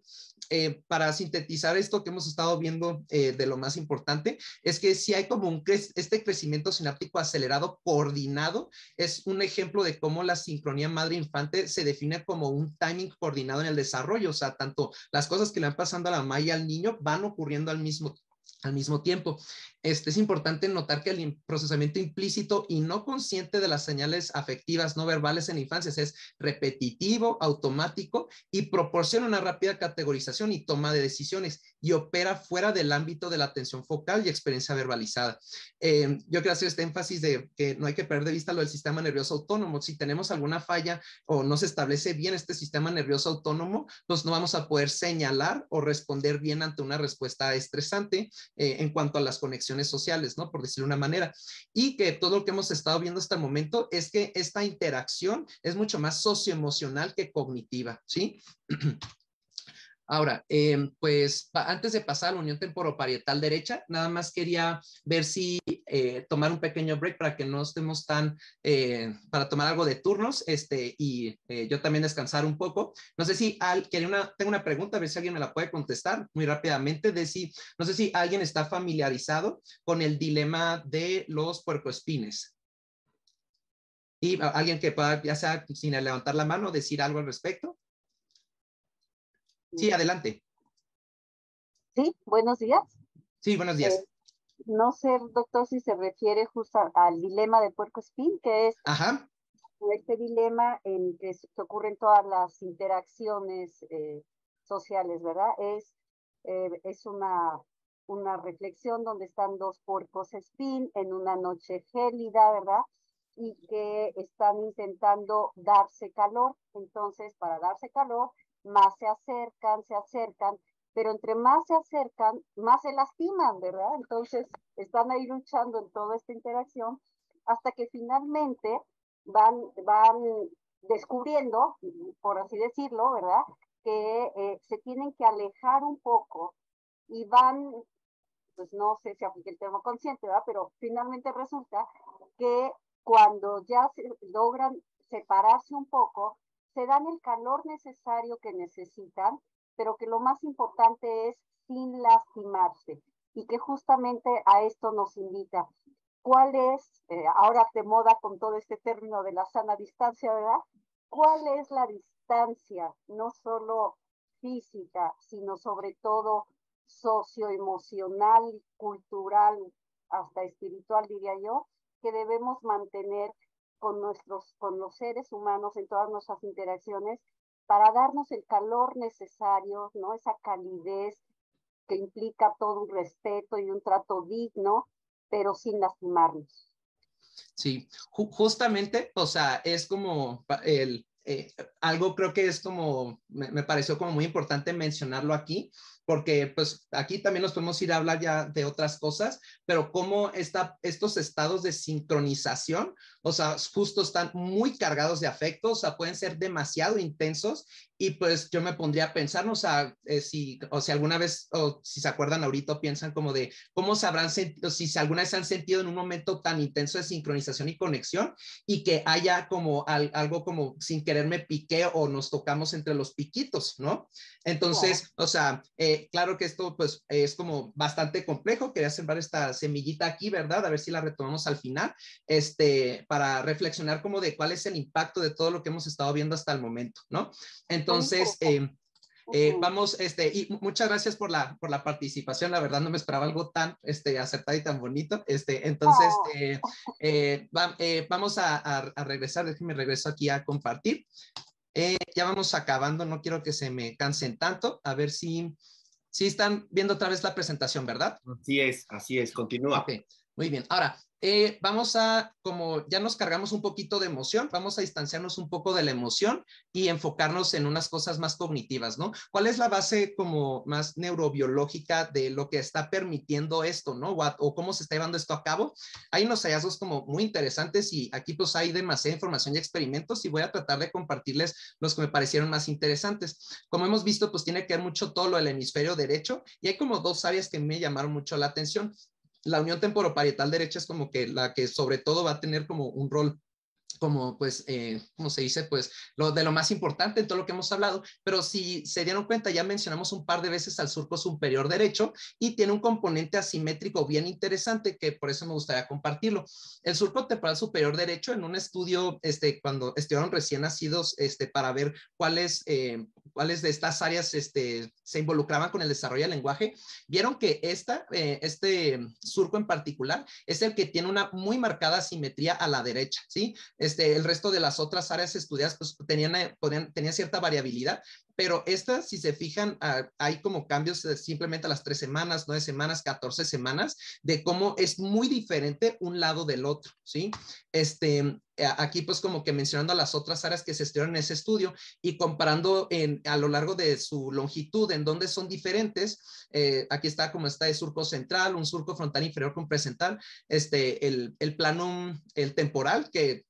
A: Eh, para sintetizar esto que hemos estado viendo eh, de lo más importante, es que si hay como un este crecimiento sináptico acelerado coordinado, es un ejemplo de cómo la sincronía madre-infante se define como un timing coordinado en el desarrollo, o sea, tanto las cosas que le van pasando a la mamá y al niño van ocurriendo al mismo tiempo al mismo tiempo. Este, es importante notar que el procesamiento implícito y no consciente de las señales afectivas no verbales en infancias es repetitivo, automático y proporciona una rápida categorización y toma de decisiones y opera fuera del ámbito de la atención focal y experiencia verbalizada. Em, yo quiero hacer este énfasis de que no hay que perder de vista lo del sistema nervioso autónomo. Si tenemos alguna falla o no se establece bien este sistema nervioso autónomo, pues no vamos a poder señalar o responder bien ante una respuesta estresante eh, en cuanto a las conexiones sociales, ¿no? Por decirlo de una manera. Y que todo lo que hemos estado viendo hasta el momento es que esta interacción es mucho más socioemocional que cognitiva, ¿sí? Ahora, em, pues antes de pasar a la unión temporoparietal derecha, nada más quería ver si eh, tomar un pequeño break para que no estemos tan, eh, para tomar algo de turnos este, y eh, yo también descansar un poco. No sé si al, tengo una pregunta, a ver si alguien me la puede contestar muy rápidamente, de si, no sé si alguien está familiarizado con el dilema de los puercoespines. Y alguien que pueda, ya sea sin levantar la mano, decir algo al respecto. Sí, adelante.
B: Sí, buenos días.
A: Sí, buenos días. Eh,
B: no sé, doctor, si se refiere justo al dilema de puerco espín, que es este dilema en que, se, ocurren todas las interacciones eh, sociales, ¿verdad? Es, eh, es una, una reflexión donde están dos puercos spin en una noche gélida, ¿verdad? y que están intentando darse calor. Entonces, para darse calor, más se acercan, se acercan, pero entre más se acercan, más se lastiman, ¿verdad? Entonces están ahí luchando en toda esta interacción hasta que finalmente van, van descubriendo, por así decirlo, ¿verdad? Que eh, se tienen que alejar un poco y van, pues no sé si aplique el tema consciente, ¿verdad? Pero finalmente resulta que cuando ya logran separarse un poco, se dan el calor necesario que necesitan, pero que lo más importante es sin lastimarse y que justamente a esto nos invita. ¿Cuál es, eh, ahora de moda con todo este término de la sana distancia, ¿verdad? ¿Cuál es la distancia, no solo física, sino sobre todo socioemocional, cultural, hasta espiritual, diría yo, que debemos mantener con, nuestros, con los seres humanos en todas nuestras interacciones para darnos el calor necesario, ¿no? Esa calidez que implica todo un respeto y un trato digno, pero sin lastimarnos.
A: Sí, justamente, o sea, es como el, eh, algo creo que es como, me, pareció como muy importante mencionarlo aquí, porque pues aquí también nos podemos ir a hablar ya de otras cosas, pero cómo está, estos estados de sincronización, o sea, justo están muy cargados de afecto, o sea, pueden ser demasiado intensos y pues yo me pondría a pensar, o sea, eh, si, o si alguna vez, o si se acuerdan ahorita, piensan como de cómo se habrán sentido, si alguna vez han sentido en un momento tan intenso de sincronización y conexión y que haya como algo como sin quererme piqueo o nos tocamos entre los piquitos, ¿no? Entonces, o sea, eh, eh, claro que esto pues es como bastante complejo, quería sembrar esta semillita aquí, ¿verdad? A ver si la retomamos al final, este, para reflexionar como de cuál es el impacto de todo lo que hemos estado viendo hasta el momento, ¿no? Entonces, em, eh, vamos, este, y muchas gracias por la, por la participación. La verdad no me esperaba algo tan este, acertado y tan bonito. Este, entonces, eh, vamos a, a, regresar. Déjenme regreso aquí a compartir. ya vamos acabando. No quiero que se me cansen tanto. A ver si Sí están viendo otra vez la presentación, ¿verdad? Así es, así es, continúa. Muy bien, ahora, eh, vamos a, como ya nos cargamos un poquito de emoción, vamos a distanciarnos un poco de la emoción y enfocarnos en unas cosas más cognitivas, ¿no? ¿Cuál es la base como más neurobiológica de lo que está permitiendo esto, ¿no? O, o cómo se está llevando esto a cabo. Hay unos hallazgos como muy interesantes y aquí pues hay demasiada información y experimentos y voy a tratar de compartirles los que me parecieron más interesantes. Como hemos visto, pues tiene que ver mucho todo lo del hemisferio derecho y hay como dos áreas que me llamaron mucho la atención la unión temporoparietal derecha es como que la que sobre todo va a tener como un rol como pues, eh, como se dice, pues lo de lo más importante en todo lo que hemos hablado, pero si se dieron cuenta, ya mencionamos un par de veces al surco superior derecho y tiene un componente asimétrico bien interesante que por eso me gustaría compartirlo. El surco temporal superior derecho en un estudio, este, cuando estuvieron recién nacidos, este, para ver cuál es, eh, cuáles de estas áreas este, se involucraban con el desarrollo del lenguaje, vieron que esta, eh, este surco en particular es el que tiene una muy marcada simetría a la derecha, ¿sí? Este, el resto de las otras áreas estudiadas pues, tenían, eh, tenían cierta variabilidad, pero esta si se fijan, ah, hay como cambios eh, simplemente a las tres semanas, nueve semanas, catorce semanas, de cómo es muy diferente un lado del otro, ¿sí? Este, eh, aquí pues como que mencionando las otras áreas que se estudiaron en ese estudio y comparando en, a lo largo de su longitud en dónde son diferentes. Eh, aquí está como está el surco central, un surco frontal inferior con presental, este, el, el plano, el temporal que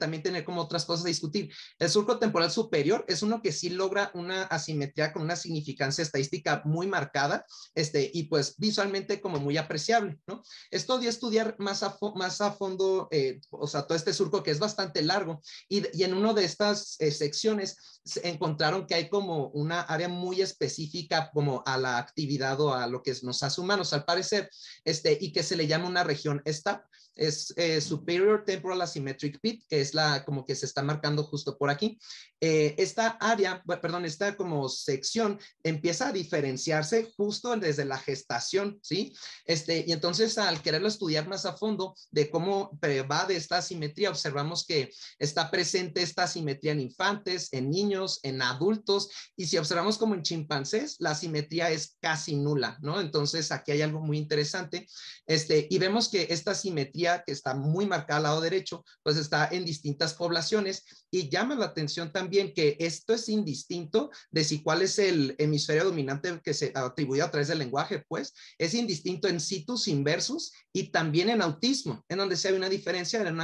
A: también tener como otras cosas a discutir. El surco temporal superior es uno que sí logra una asimetría con una significancia estadística muy marcada este, y pues visualmente como muy apreciable, ¿no? Esto de estudiar más a, más a fondo, eh, o sea, todo este surco que es bastante largo y, en una de estas eh, secciones se encontraron que hay como una área muy específica como a la actividad o a lo que nos hace humanos al parecer, este, y que se le llama una región esta es eh, Superior Temporal Asymmetric Pit, que es la como que se está marcando justo por aquí. Eh, esta área, perdón, esta como sección empieza a diferenciarse justo desde la gestación, ¿sí? Este, y entonces al quererlo estudiar más a fondo de cómo de esta asimetría, observamos que está presente esta asimetría en infantes, en niños, en adultos, y si observamos como en chimpancés, la asimetría es casi nula, ¿no? Entonces aquí hay algo muy interesante, este, y vemos que esta asimetría que está muy marcada al lado derecho, pues está en distintas poblaciones y llama la atención también que esto es indistinto de si cuál es el hemisferio dominante que se atribuye a través del lenguaje, pues es indistinto en situs inversus y también en autismo, en donde se ve una diferencia en,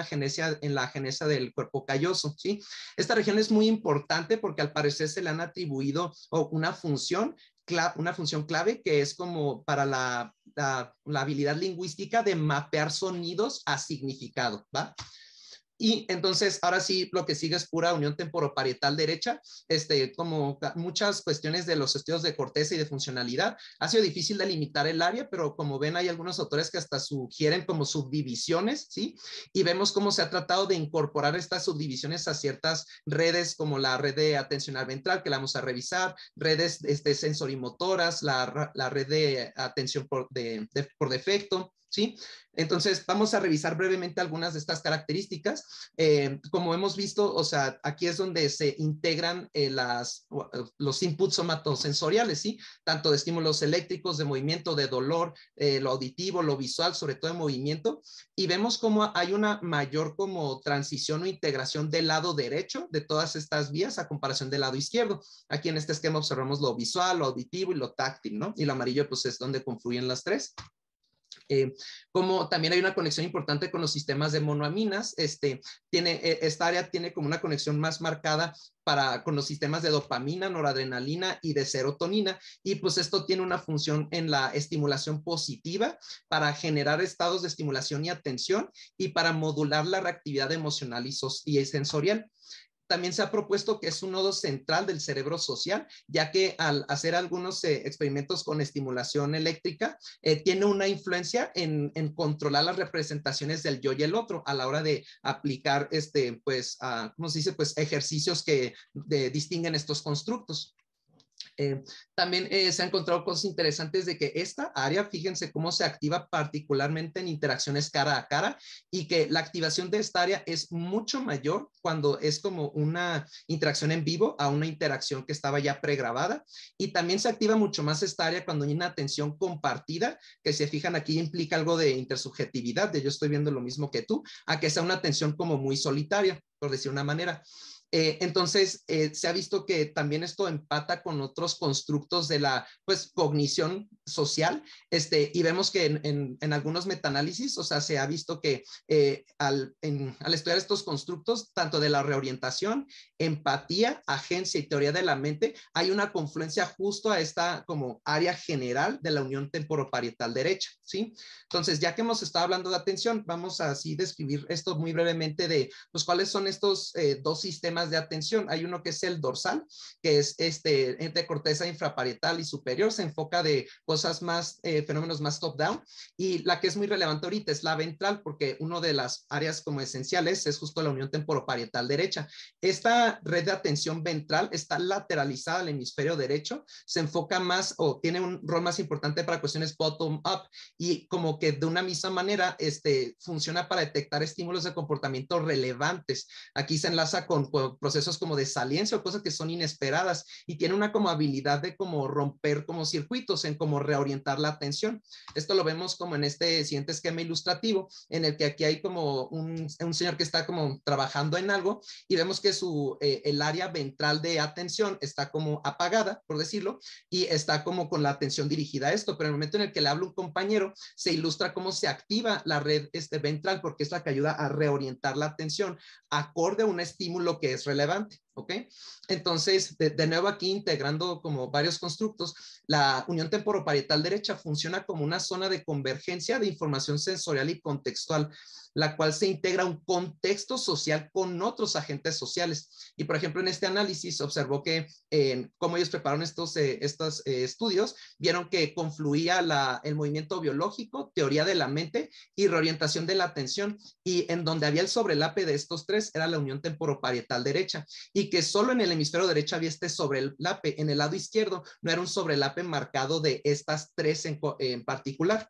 A: la genesa del cuerpo calloso, ¿sí? Esta región es muy importante porque al parecer se le han atribuido una función una función clave que es como para la, habilidad lingüística de mapear sonidos a significado, ¿va? Y entonces, ahora sí, lo que sigue es pura unión temporoparietal derecha. Este, como muchas cuestiones de los estudios de corteza y de funcionalidad, ha sido difícil delimitar el área, pero como ven, hay algunos autores que hasta sugieren como subdivisiones, ¿sí? Y vemos cómo se ha tratado de incorporar estas subdivisiones a ciertas redes, como la red de atención al ventral, que la vamos a revisar, redes este, sensorimotoras, la, la red de atención por, por defecto ¿sí? Entonces, vamos a revisar brevemente algunas de estas características. Eh, como hemos visto, o sea, aquí es donde se integran eh, las, eh, los inputs somatosensoriales, Tanto de estímulos eléctricos, de movimiento, de dolor, lo auditivo, lo visual, sobre todo de movimiento. Y vemos cómo hay una mayor como transición o integración del lado derecho de todas estas vías a comparación del lado izquierdo. Aquí en este esquema observamos lo visual, lo auditivo y lo táctil, ¿no? Y lo amarillo, pues, es donde confluyen las tres. Eh, como también hay una conexión importante con los sistemas de monoaminas, este, tiene, e, esta área tiene como una conexión más marcada para, con los sistemas de dopamina, noradrenalina y de serotonina. Y pues esto tiene una función en la estimulación positiva para generar estados de estimulación y atención y para modular la reactividad emocional y sensorial también se ha propuesto que es un nodo central del cerebro social, ya que al hacer algunos eh, experimentos con estimulación eléctrica, eh, tiene una influencia en, controlar las representaciones del yo y el otro a la hora de aplicar, este, pues, ah, ¿cómo se dice? Pues ejercicios que distinguen estos constructos. Eh, también eh, se han encontrado cosas interesantes de que esta área, fíjense cómo se activa particularmente en interacciones cara a cara y que la activación de esta área es mucho mayor cuando es como una interacción en vivo a una interacción que estaba ya pregrabada. Y también se activa mucho más esta área cuando hay una atención compartida, que se fijan aquí implica algo de intersubjetividad, de yo estoy viendo lo mismo que tú, a que sea una atención como muy solitaria, por decir una manera. Eh, entonces, eh, se ha visto que también esto empata con otros constructos de la pues, cognición social, este, y vemos que en, algunos metaanálisis, o sea, se ha visto que eh, al, estudiar estos constructos, tanto de la reorientación, empatía, agencia y teoría de la mente, hay una confluencia justo a esta como área general de la unión temporoparietal derecha, ¿sí? Entonces, ya que hemos estado hablando de atención, vamos a así describir esto muy brevemente de, los pues, cuáles son estos dos sistemas de atención. Hay uno que es el dorsal, que es este entre corteza infraparietal y superior, se enfoca de cosas más, eh, fenómenos más top-down, y la que es muy relevante ahorita es la ventral, porque una de las áreas como esenciales es justo la unión temporoparietal derecha. Esta red de atención ventral está lateralizada al hemisferio derecho, se enfoca más o tiene un rol más importante para cuestiones bottom-up, y como que de una misma manera este, funciona para detectar estímulos de comportamiento relevantes. Aquí se enlaza con, procesos como de saliencia o cosas que son inesperadas y tiene una como habilidad de como romper como circuitos, en como reorientar la atención. Esto lo vemos como en este siguiente esquema ilustrativo en el que aquí hay como un, señor que está como trabajando en algo y vemos que su, eh, el área ventral de atención está como apagada, por decirlo, y está como con la atención dirigida a esto, pero en el momento en el que le habla un compañero, se ilustra cómo se activa la red este ventral porque es la que ayuda a reorientar la atención acorde a un estímulo que es relevante. ¿ok? Entonces, de, nuevo aquí integrando como varios constructos, la unión temporoparietal derecha funciona como una zona de convergencia de información sensorial y contextual, la cual se integra un contexto social con otros agentes sociales. Y por ejemplo, en este análisis observó que en como ellos prepararon estos, eh, estos eh, estudios, vieron que confluía el movimiento biológico, teoría de la mente y reorientación de la atención. Y en donde había el sobrelape de estos tres era la unión temporoparietal derecha. Y y que solo en el hemisferio derecho había este sobrelape. En el lado izquierdo no era un sobrelape marcado de estas tres en, particular.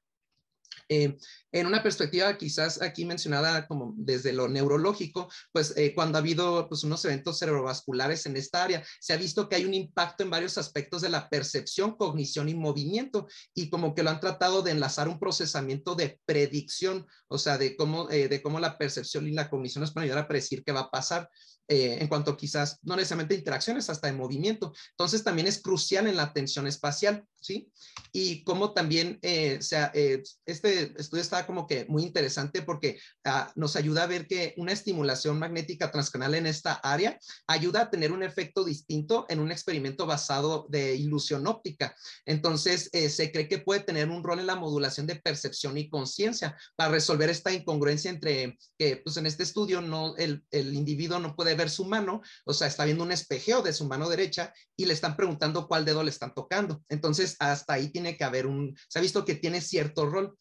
A: Eh, en una perspectiva quizás aquí mencionada como desde lo neurológico, pues eh, cuando ha habido pues, unos eventos cerebrovasculares en esta área, se ha visto que hay un impacto en varios aspectos de la percepción, cognición y movimiento, y como que lo han tratado de enlazar un procesamiento de predicción, o sea, de cómo, eh, de cómo la percepción y la cognición nos pueden ayudar a predecir qué va a pasar. Eh, en cuanto quizás, no necesariamente interacciones, hasta en movimiento. Entonces también es crucial en la atención espacial, ¿sí? Y como también, eh, sea, eh, este estudio está como que muy interesante porque ah, nos ayuda a ver que una estimulación magnética transcanal en esta área ayuda a tener un efecto distinto en un experimento basado de ilusión óptica. Entonces se cree que puede tener un rol en la modulación de percepción y conciencia para resolver esta incongruencia entre que, pues en este estudio, no, el, el individuo no puede ver su mano, o sea, está viendo un espejeo de su mano derecha y le están preguntando cuál dedo le están tocando. Entonces, hasta ahí tiene que haber un, se ha visto que tiene cierto rol.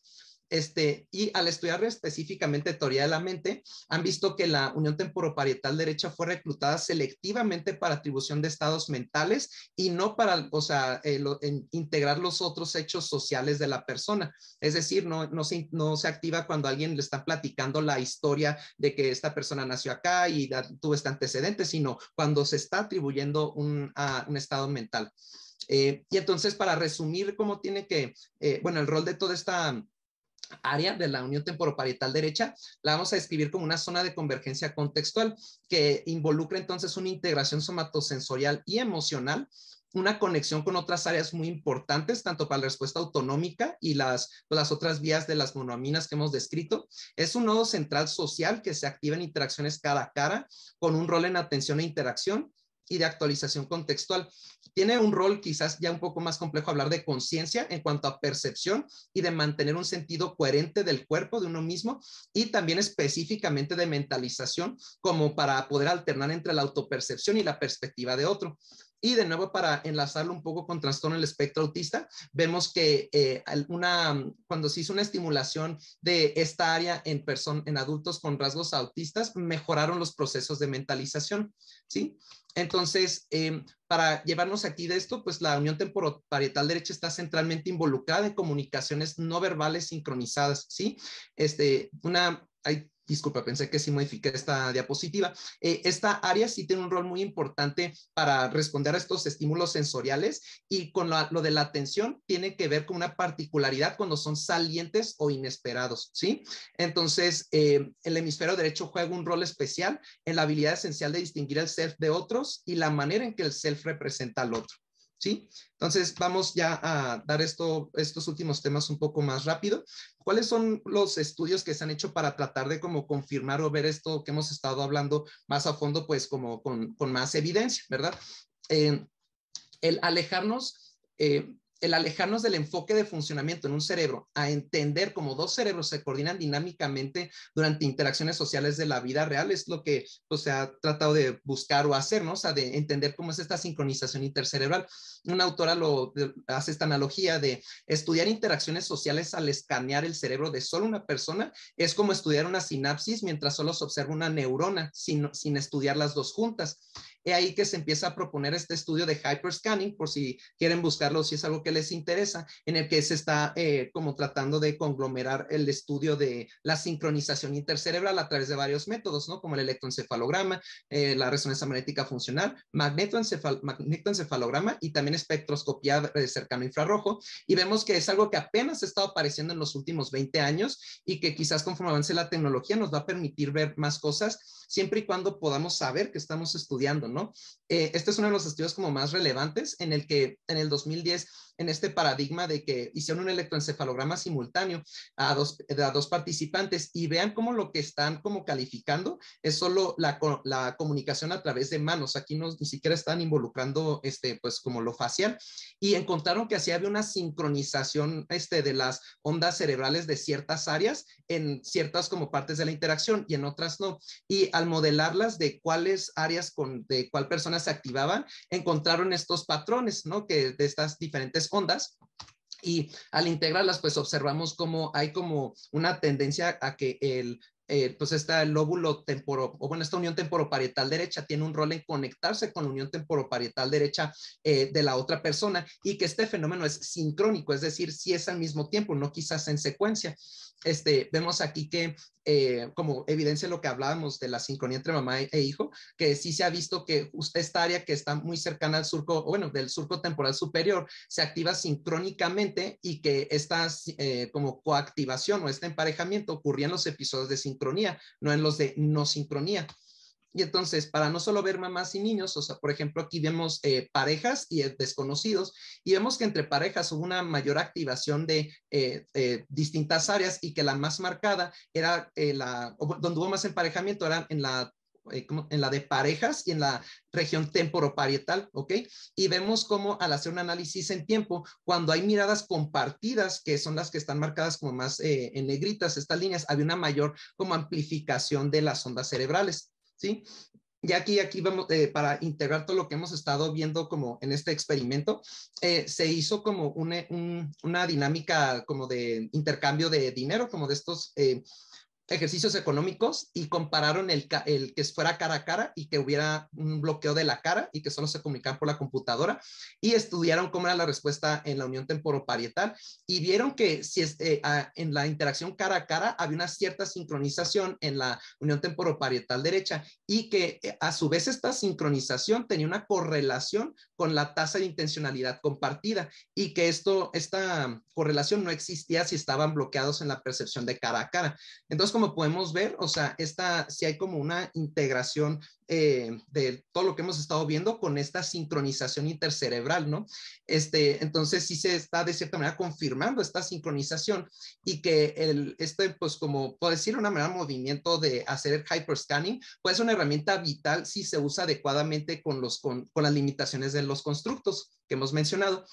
A: Este, y al estudiar específicamente teoría de la mente, han visto que la unión temporoparietal derecha fue reclutada selectivamente para atribución de estados mentales y no para, o sea, eh, integrar los otros hechos sociales de la persona. Es decir, no, no, se, no se activa cuando alguien le está platicando la historia de que esta persona nació acá y tuvo este antecedente, sino cuando se está atribuyendo un, a, un estado mental. Eh, y entonces, para resumir cómo tiene que, eh, bueno, el rol de toda esta área de la unión temporoparietal derecha, la vamos a describir como una zona de convergencia contextual que involucra entonces una integración somatosensorial y emocional una conexión con otras áreas muy importantes, tanto para la respuesta autonómica y las, pues, las otras vías de las monoaminas que hemos descrito. Es un nodo central social que se activa en interacciones cara a cara, con un rol en atención e interacción, y de actualización contextual. Tiene un rol quizás ya un poco más complejo hablar de conciencia en cuanto a percepción y de mantener un sentido coherente del cuerpo de uno mismo y también específicamente de mentalización como para poder alternar entre la autopercepción y la perspectiva de otro. Y de nuevo, para enlazarlo un poco con trastorno del espectro autista, vemos que eh, mm, cuando se hizo una estimulación de esta área en, en adultos con rasgos autistas, mejoraron los procesos de mentalización, ¿sí? Entonces, em, para llevarnos aquí de esto, pues la unión temporoparietal derecha está centralmente involucrada en comunicaciones no verbales sincronizadas, ¿sí? Este, una, hay disculpa, pensé que sí modifiqué esta diapositiva. Eh, esta área sí tiene un rol muy importante para responder a estos estímulos sensoriales y con lo, de la atención tiene que ver con una particularidad cuando son salientes o inesperados, ¿sí? Entonces, eh, el hemisferio derecho juega un rol especial en la habilidad esencial de distinguir el self de otros y la manera en que el self representa al otro. ¿sí? Entonces, vamos ya a dar estos últimos temas un poco más rápido. ¿Cuáles son los estudios que se han hecho para tratar de como confirmar o ver esto que hemos estado hablando más a fondo, pues como con, más evidencia, ¿verdad? Eh, el alejarnos eh, el alejarnos del enfoque de funcionamiento en un cerebro a entender cómo dos cerebros se coordinan dinámicamente durante interacciones sociales de la vida real es lo que pues, se ha tratado de buscar o hacer, ¿no? de entender cómo es esta sincronización intercerebral. Una autora hace esta analogía de estudiar interacciones sociales al escanear el cerebro de solo una persona es como estudiar una sinapsis mientras solo se observa una neurona sin, sin estudiar las dos juntas. He ahí que se empieza a proponer este estudio de hyperscanning, por si quieren buscarlo, si es algo que les interesa, en el que se está eh, como tratando de conglomerar el estudio de la sincronización intercerebral a través de varios métodos, ¿no? Como el electroencefalograma, eh, la resonancia magnética funcional, magnetoencefal magnetoencefalograma y también espectroscopía de cercano infrarrojo. Y vemos que es algo que apenas ha estado apareciendo en los últimos 20 años y que quizás conforme avance la tecnología nos va a permitir ver más cosas siempre y cuando podamos saber que estamos estudiando, ¿no? Eh, este es uno de los estudios como más relevantes en el que en el 2010, en este paradigma de que hicieron un electroencefalograma simultáneo a dos, a dos participantes y vean cómo lo que están como calificando es solo la, comunicación a través de manos. Aquí no, ni siquiera están involucrando, este, pues como lo facial y encontraron que así había una sincronización este, de las ondas cerebrales de ciertas áreas en ciertas como partes de la interacción y en otras no. Y al modelarlas de cuáles áreas con, de cuál persona se activaba, encontraron estos patrones, ¿no? Que de estas diferentes ondas y al integrarlas, pues observamos como hay como una tendencia a que el eh, pues está lóbulo temporal o bueno, esta unión temporoparietal derecha tiene un rol en conectarse con la unión temporoparietal derecha eh, de la otra persona y que este fenómeno es sincrónico, es decir, si es al mismo tiempo, no quizás en secuencia. Este, vemos aquí que eh, como evidencia lo que hablábamos de la sincronía entre mamá e hijo, que sí se ha visto que esta área que está muy cercana al surco, bueno, del surco temporal superior, se activa sincrónicamente y que esta eh, como coactivación o este emparejamiento ocurría en los episodios de sincronía sincronía, no en los de no sincronía. Y entonces, para no solo ver mamás y niños, o sea, por ejemplo, aquí vemos eh, parejas y eh, desconocidos, y vemos que entre parejas hubo una mayor activación de eh, distintas áreas y que la más marcada era la, donde hubo más emparejamiento, era en la eh, en la de parejas y en la región temporoparietal, ¿ok? Y vemos cómo al hacer un análisis en tiempo, cuando hay miradas compartidas, que son las que están marcadas como más eh, en negritas estas líneas, había una mayor como amplificación de las ondas cerebrales, ¿sí? Y aquí, aquí vamos, eh, para integrar todo lo que hemos estado viendo como en este experimento, se hizo como una, una dinámica como de intercambio de dinero, como de estos ejercicios económicos y compararon el, el, que fuera cara a cara y que hubiera un bloqueo de la cara y que solo se comunicaban por la computadora y estudiaron cómo era la respuesta en la unión temporoparietal y vieron que si eh, en la interacción cara a cara había una cierta sincronización en la unión temporoparietal derecha y que eh, a su vez esta sincronización tenía una correlación con la tasa de intencionalidad compartida y que esto, esta correlación no existía si estaban bloqueados en la percepción de cara a cara. Entonces, como podemos ver, o sea, esta, si hay como una integración eh, de todo lo que hemos estado viendo con esta sincronización intercerebral, ¿no? Este, entonces sí se está de cierta manera confirmando esta sincronización y que el, este, pues como puedo decir, una manera movimiento de hacer hyperscanning, pues es una herramienta vital si se usa adecuadamente con, los, con, con las limitaciones de los constructos que hemos mencionado.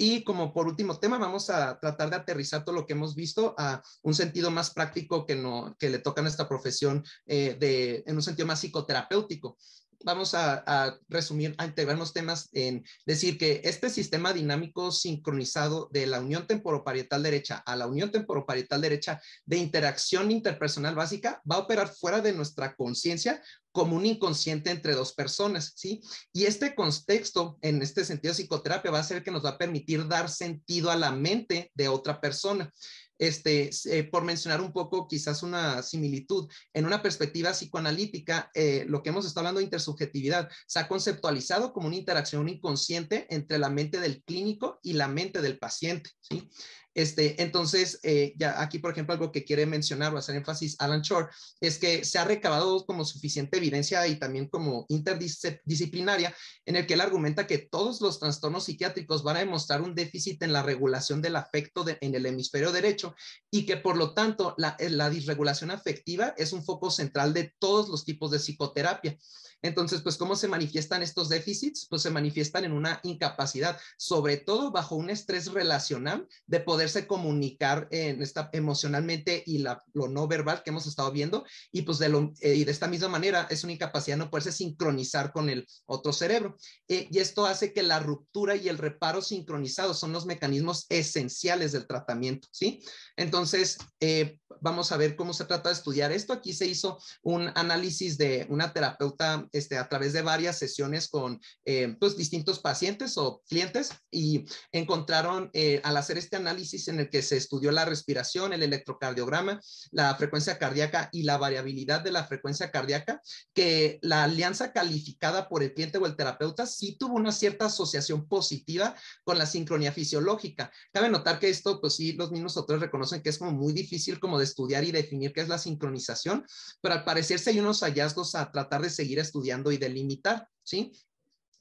A: Y como por último tema, vamos a tratar de aterrizar todo lo que hemos visto a un sentido más práctico que, no, que le toca a nuestra profesión eh, de, en un sentido más psicoterapéutico vamos a, a, resumir, a integrar los temas en decir que este sistema dinámico sincronizado de la unión temporoparietal derecha a la unión temporoparietal derecha de interacción interpersonal básica va a operar fuera de nuestra conciencia como un inconsciente entre dos personas, ¿sí? Y este contexto, en este sentido, psicoterapia va a ser que nos va a permitir dar sentido a la mente de otra persona. Este, eh, por mencionar un poco quizás una similitud, en una perspectiva psicoanalítica, eh, lo que hemos estado hablando de intersubjetividad se ha conceptualizado como una interacción inconsciente entre la mente del clínico y la mente del paciente. ¿sí? Este, entonces, eh, ya aquí, por ejemplo, algo que quiere mencionar o hacer énfasis Alan Shore es que se ha recabado como suficiente evidencia y también como interdisciplinaria en el que él argumenta que todos los trastornos psiquiátricos van a demostrar un déficit en la regulación del afecto en el hemisferio derecho y que por lo tanto la, la disregulación afectiva es un foco central de todos los tipos de psicoterapia. Entonces, pues, ¿cómo se manifiestan estos déficits? Pues se manifiestan en una incapacidad, sobre todo bajo un estrés relacional de poderse comunicar en esta, emocionalmente y lo no verbal que hemos estado viendo. Y pues de, eh, y de esta misma manera es una incapacidad no poderse sincronizar con el otro cerebro. Eh, y esto hace que la ruptura y el reparo sincronizados son los mecanismos esenciales del tratamiento, ¿sí? Entonces, eh, vamos a ver cómo se trata de estudiar esto. Aquí se hizo un análisis de una terapeuta este, a través de varias sesiones con eh, pues, distintos pacientes o clientes y encontraron eh, al hacer este análisis en el que se estudió la respiración, el electrocardiograma, la frecuencia cardíaca y la variabilidad de la frecuencia cardíaca, que la alianza calificada por el cliente o el terapeuta sí tuvo una cierta asociación positiva con la sincronía fisiológica. Cabe notar que esto, pues sí, los mismos autores reconocen que es como muy difícil como de estudiar y definir qué es la sincronización, pero al parecer hay unos hallazgos a tratar de seguir estudiando estudiando y delimitar, ¿sí?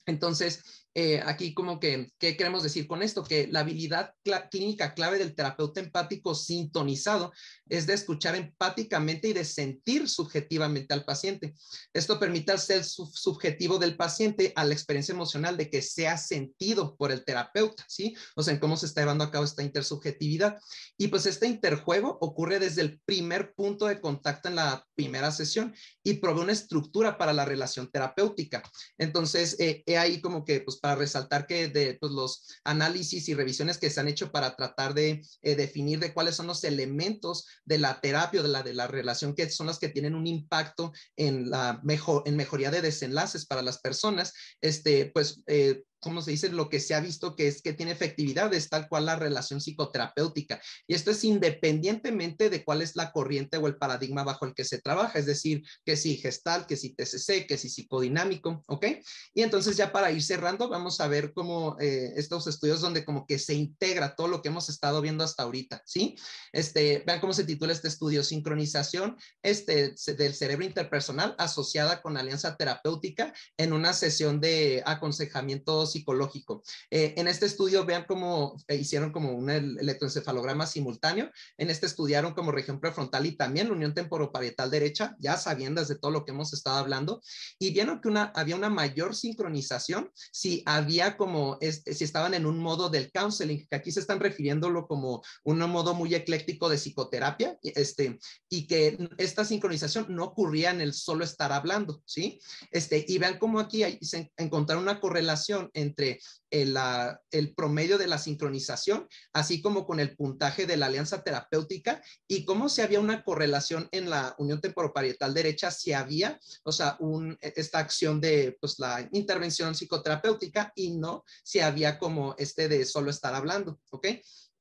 A: Entonces, eh, aquí como que, ¿qué queremos decir con esto? Que la habilidad clínica clave del terapeuta empático sintonizado es de escuchar empáticamente y de sentir subjetivamente al paciente. Esto permite al ser subjetivo del paciente a la experiencia emocional de que sea sentido por el terapeuta, ¿sí? O sea, en cómo se está llevando a cabo esta intersubjetividad. Y pues este interjuego ocurre desde el primer punto de contacto en la primera sesión y provee una estructura para la relación terapéutica. Entonces, eh, he ahí como que, pues, resaltar que de pues, los análisis y revisiones que se han hecho para tratar de eh, definir de cuáles son los elementos de la terapia o de la, de la relación que son los que tienen un impacto en la mejor, en mejoría de desenlaces para las personas, este, pues eh, ¿cómo se dice? Lo que se ha visto que es que tiene efectividad es tal cual la relación psicoterapéutica. Y esto es independientemente de cuál es la corriente o el paradigma bajo el que se trabaja, es decir, que si gestal, que si TCC, que si psicodinámico, ¿ok? Y entonces ya para ir cerrando, vamos a ver cómo eh, estos estudios donde como que se integra todo lo que hemos estado viendo hasta ahorita, ¿sí? Este, vean cómo se titula este estudio, sincronización este, del cerebro interpersonal asociada con alianza terapéutica en una sesión de aconsejamiento psicológico. Eh, en este estudio, vean cómo eh, hicieron como un electroencefalograma simultáneo. En este estudiaron como región prefrontal y también la unión temporoparietal derecha, ya sabiendo de todo lo que hemos estado hablando, y vieron que una, había una mayor sincronización si había como, si estaban en un modo del counseling, que aquí se están refiriéndolo como un modo muy ecléctico de psicoterapia, este, y que esta sincronización no ocurría en el solo estar hablando, ¿sí? Este, y vean cómo aquí se encontraron una correlación entre el, promedio de la sincronización, así como con el puntaje de la alianza terapéutica y cómo se había una correlación en la unión temporoparietal derecha, si había, o sea, e, esta acción de pues, la intervención psicoterapéutica y no si había como este de solo estar hablando, ¿ok?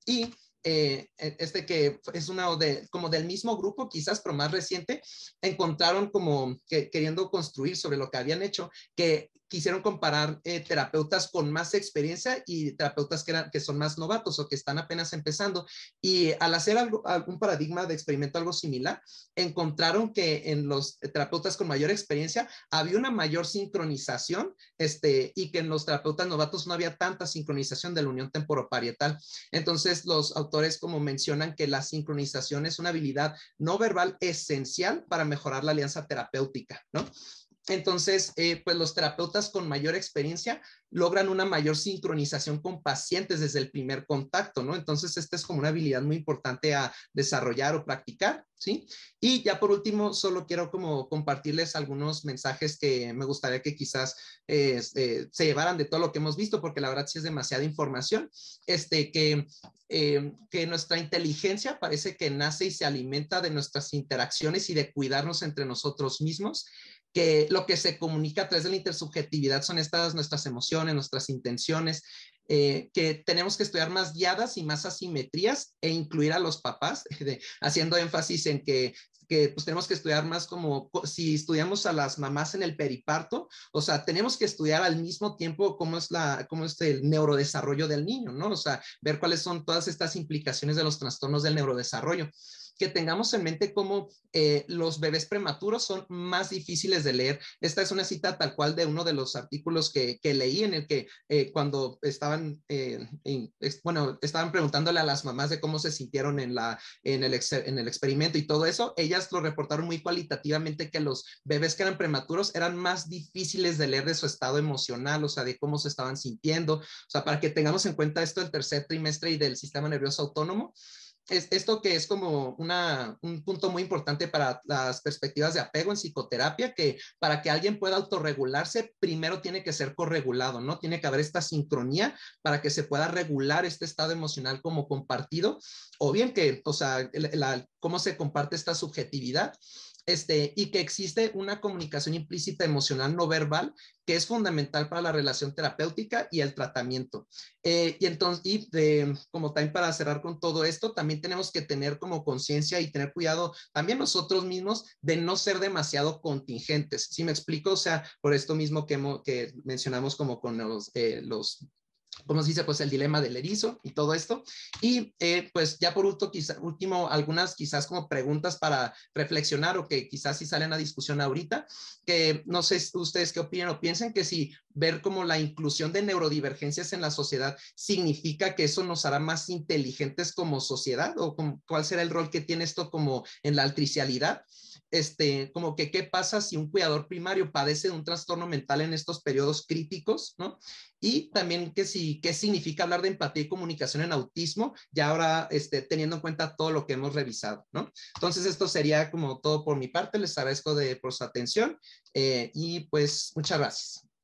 A: Y eh, e, este que es una de, como del mismo grupo, quizás, pero más reciente, encontraron como que queriendo construir sobre lo que habían hecho, que quisieron comparar eh, terapeutas con más experiencia y terapeutas que, son más novatos o que están apenas empezando. Y al hacer algún paradigma de experimento algo similar, encontraron que en los terapeutas con mayor experiencia había una mayor sincronización este, y que en los terapeutas novatos no había tanta sincronización de la unión temporoparietal. Entonces, los autores como mencionan que la sincronización es una habilidad no verbal esencial para mejorar la alianza terapéutica, ¿no? Entonces, eh, pues los terapeutas con mayor experiencia logran una mayor sincronización con pacientes desde el primer contacto, ¿no? Entonces, esta es como una habilidad muy importante a desarrollar o practicar, ¿sí? Y ya por último, solo quiero como compartirles algunos mensajes que me gustaría que quizás eh, eh, se llevaran de todo lo que hemos visto, porque la verdad sí es demasiada información, este, que, que nuestra inteligencia parece que nace y se alimenta de nuestras interacciones y de cuidarnos entre nosotros mismos que lo que se comunica a través de la intersubjetividad son estas nuestras emociones, nuestras intenciones, eh, que tenemos que estudiar más guiadas y más asimetrías e incluir a los papás, haciendo énfasis en que, que pues, tenemos que estudiar más como si estudiamos a las mamás en el periparto, o sea, tenemos que estudiar al mismo tiempo cómo es, la, cómo es el neurodesarrollo del niño, ¿no? O sea, ver cuáles son todas estas implicaciones de los trastornos del neurodesarrollo que tengamos en mente cómo eh, los bebés prematuros son más difíciles de leer. Esta es una cita tal cual de uno de los artículos que, leí en el que eh, cuando estaban, eh, bueno, estaban preguntándole a las mamás de cómo se sintieron en, la, en, el en el experimento y todo eso, ellas lo reportaron muy cualitativamente que los bebés que eran prematuros eran más difíciles de leer de su estado emocional, o sea, de cómo se estaban sintiendo. O sea, para que tengamos en cuenta esto del tercer trimestre y del sistema nervioso autónomo, esto que es como un punto muy importante para las perspectivas de apego en psicoterapia, que para que alguien pueda autorregularse, primero tiene que ser corregulado, ¿no? Tiene que haber esta sincronía para que se pueda regular este estado emocional como compartido, o bien que, o sea, cómo se comparte esta subjetividad. Este, y que existe una comunicación implícita emocional no verbal que es fundamental para la relación terapéutica y el tratamiento. Eh, y entonces, como también para cerrar con todo esto, también tenemos que tener como conciencia y tener cuidado también nosotros mismos de no ser demasiado contingentes. Si me explico? O sea, por esto mismo que, que mencionamos como con los, eh, los como se dice, pues el dilema del erizo y todo esto. Y eh, pues ya por último, último, algunas quizás como preguntas para reflexionar o que quizás si salen a discusión ahorita, que no sé ustedes qué opinan o piensen, que si ver como la inclusión de neurodivergencias en la sociedad significa que eso nos hará más inteligentes como sociedad o cuál será el rol que tiene esto como en la altricialidad este, como que qué pasa si un cuidador primario padece de un trastorno mental en estos periodos críticos, ¿no? Y también que si, qué significa hablar de empatía y comunicación en autismo, ya ahora este, teniendo en cuenta todo lo que hemos revisado, ¿no? Entonces, esto sería como todo por mi parte. Les agradezco de, por su atención eh, y pues
B: muchas gracias.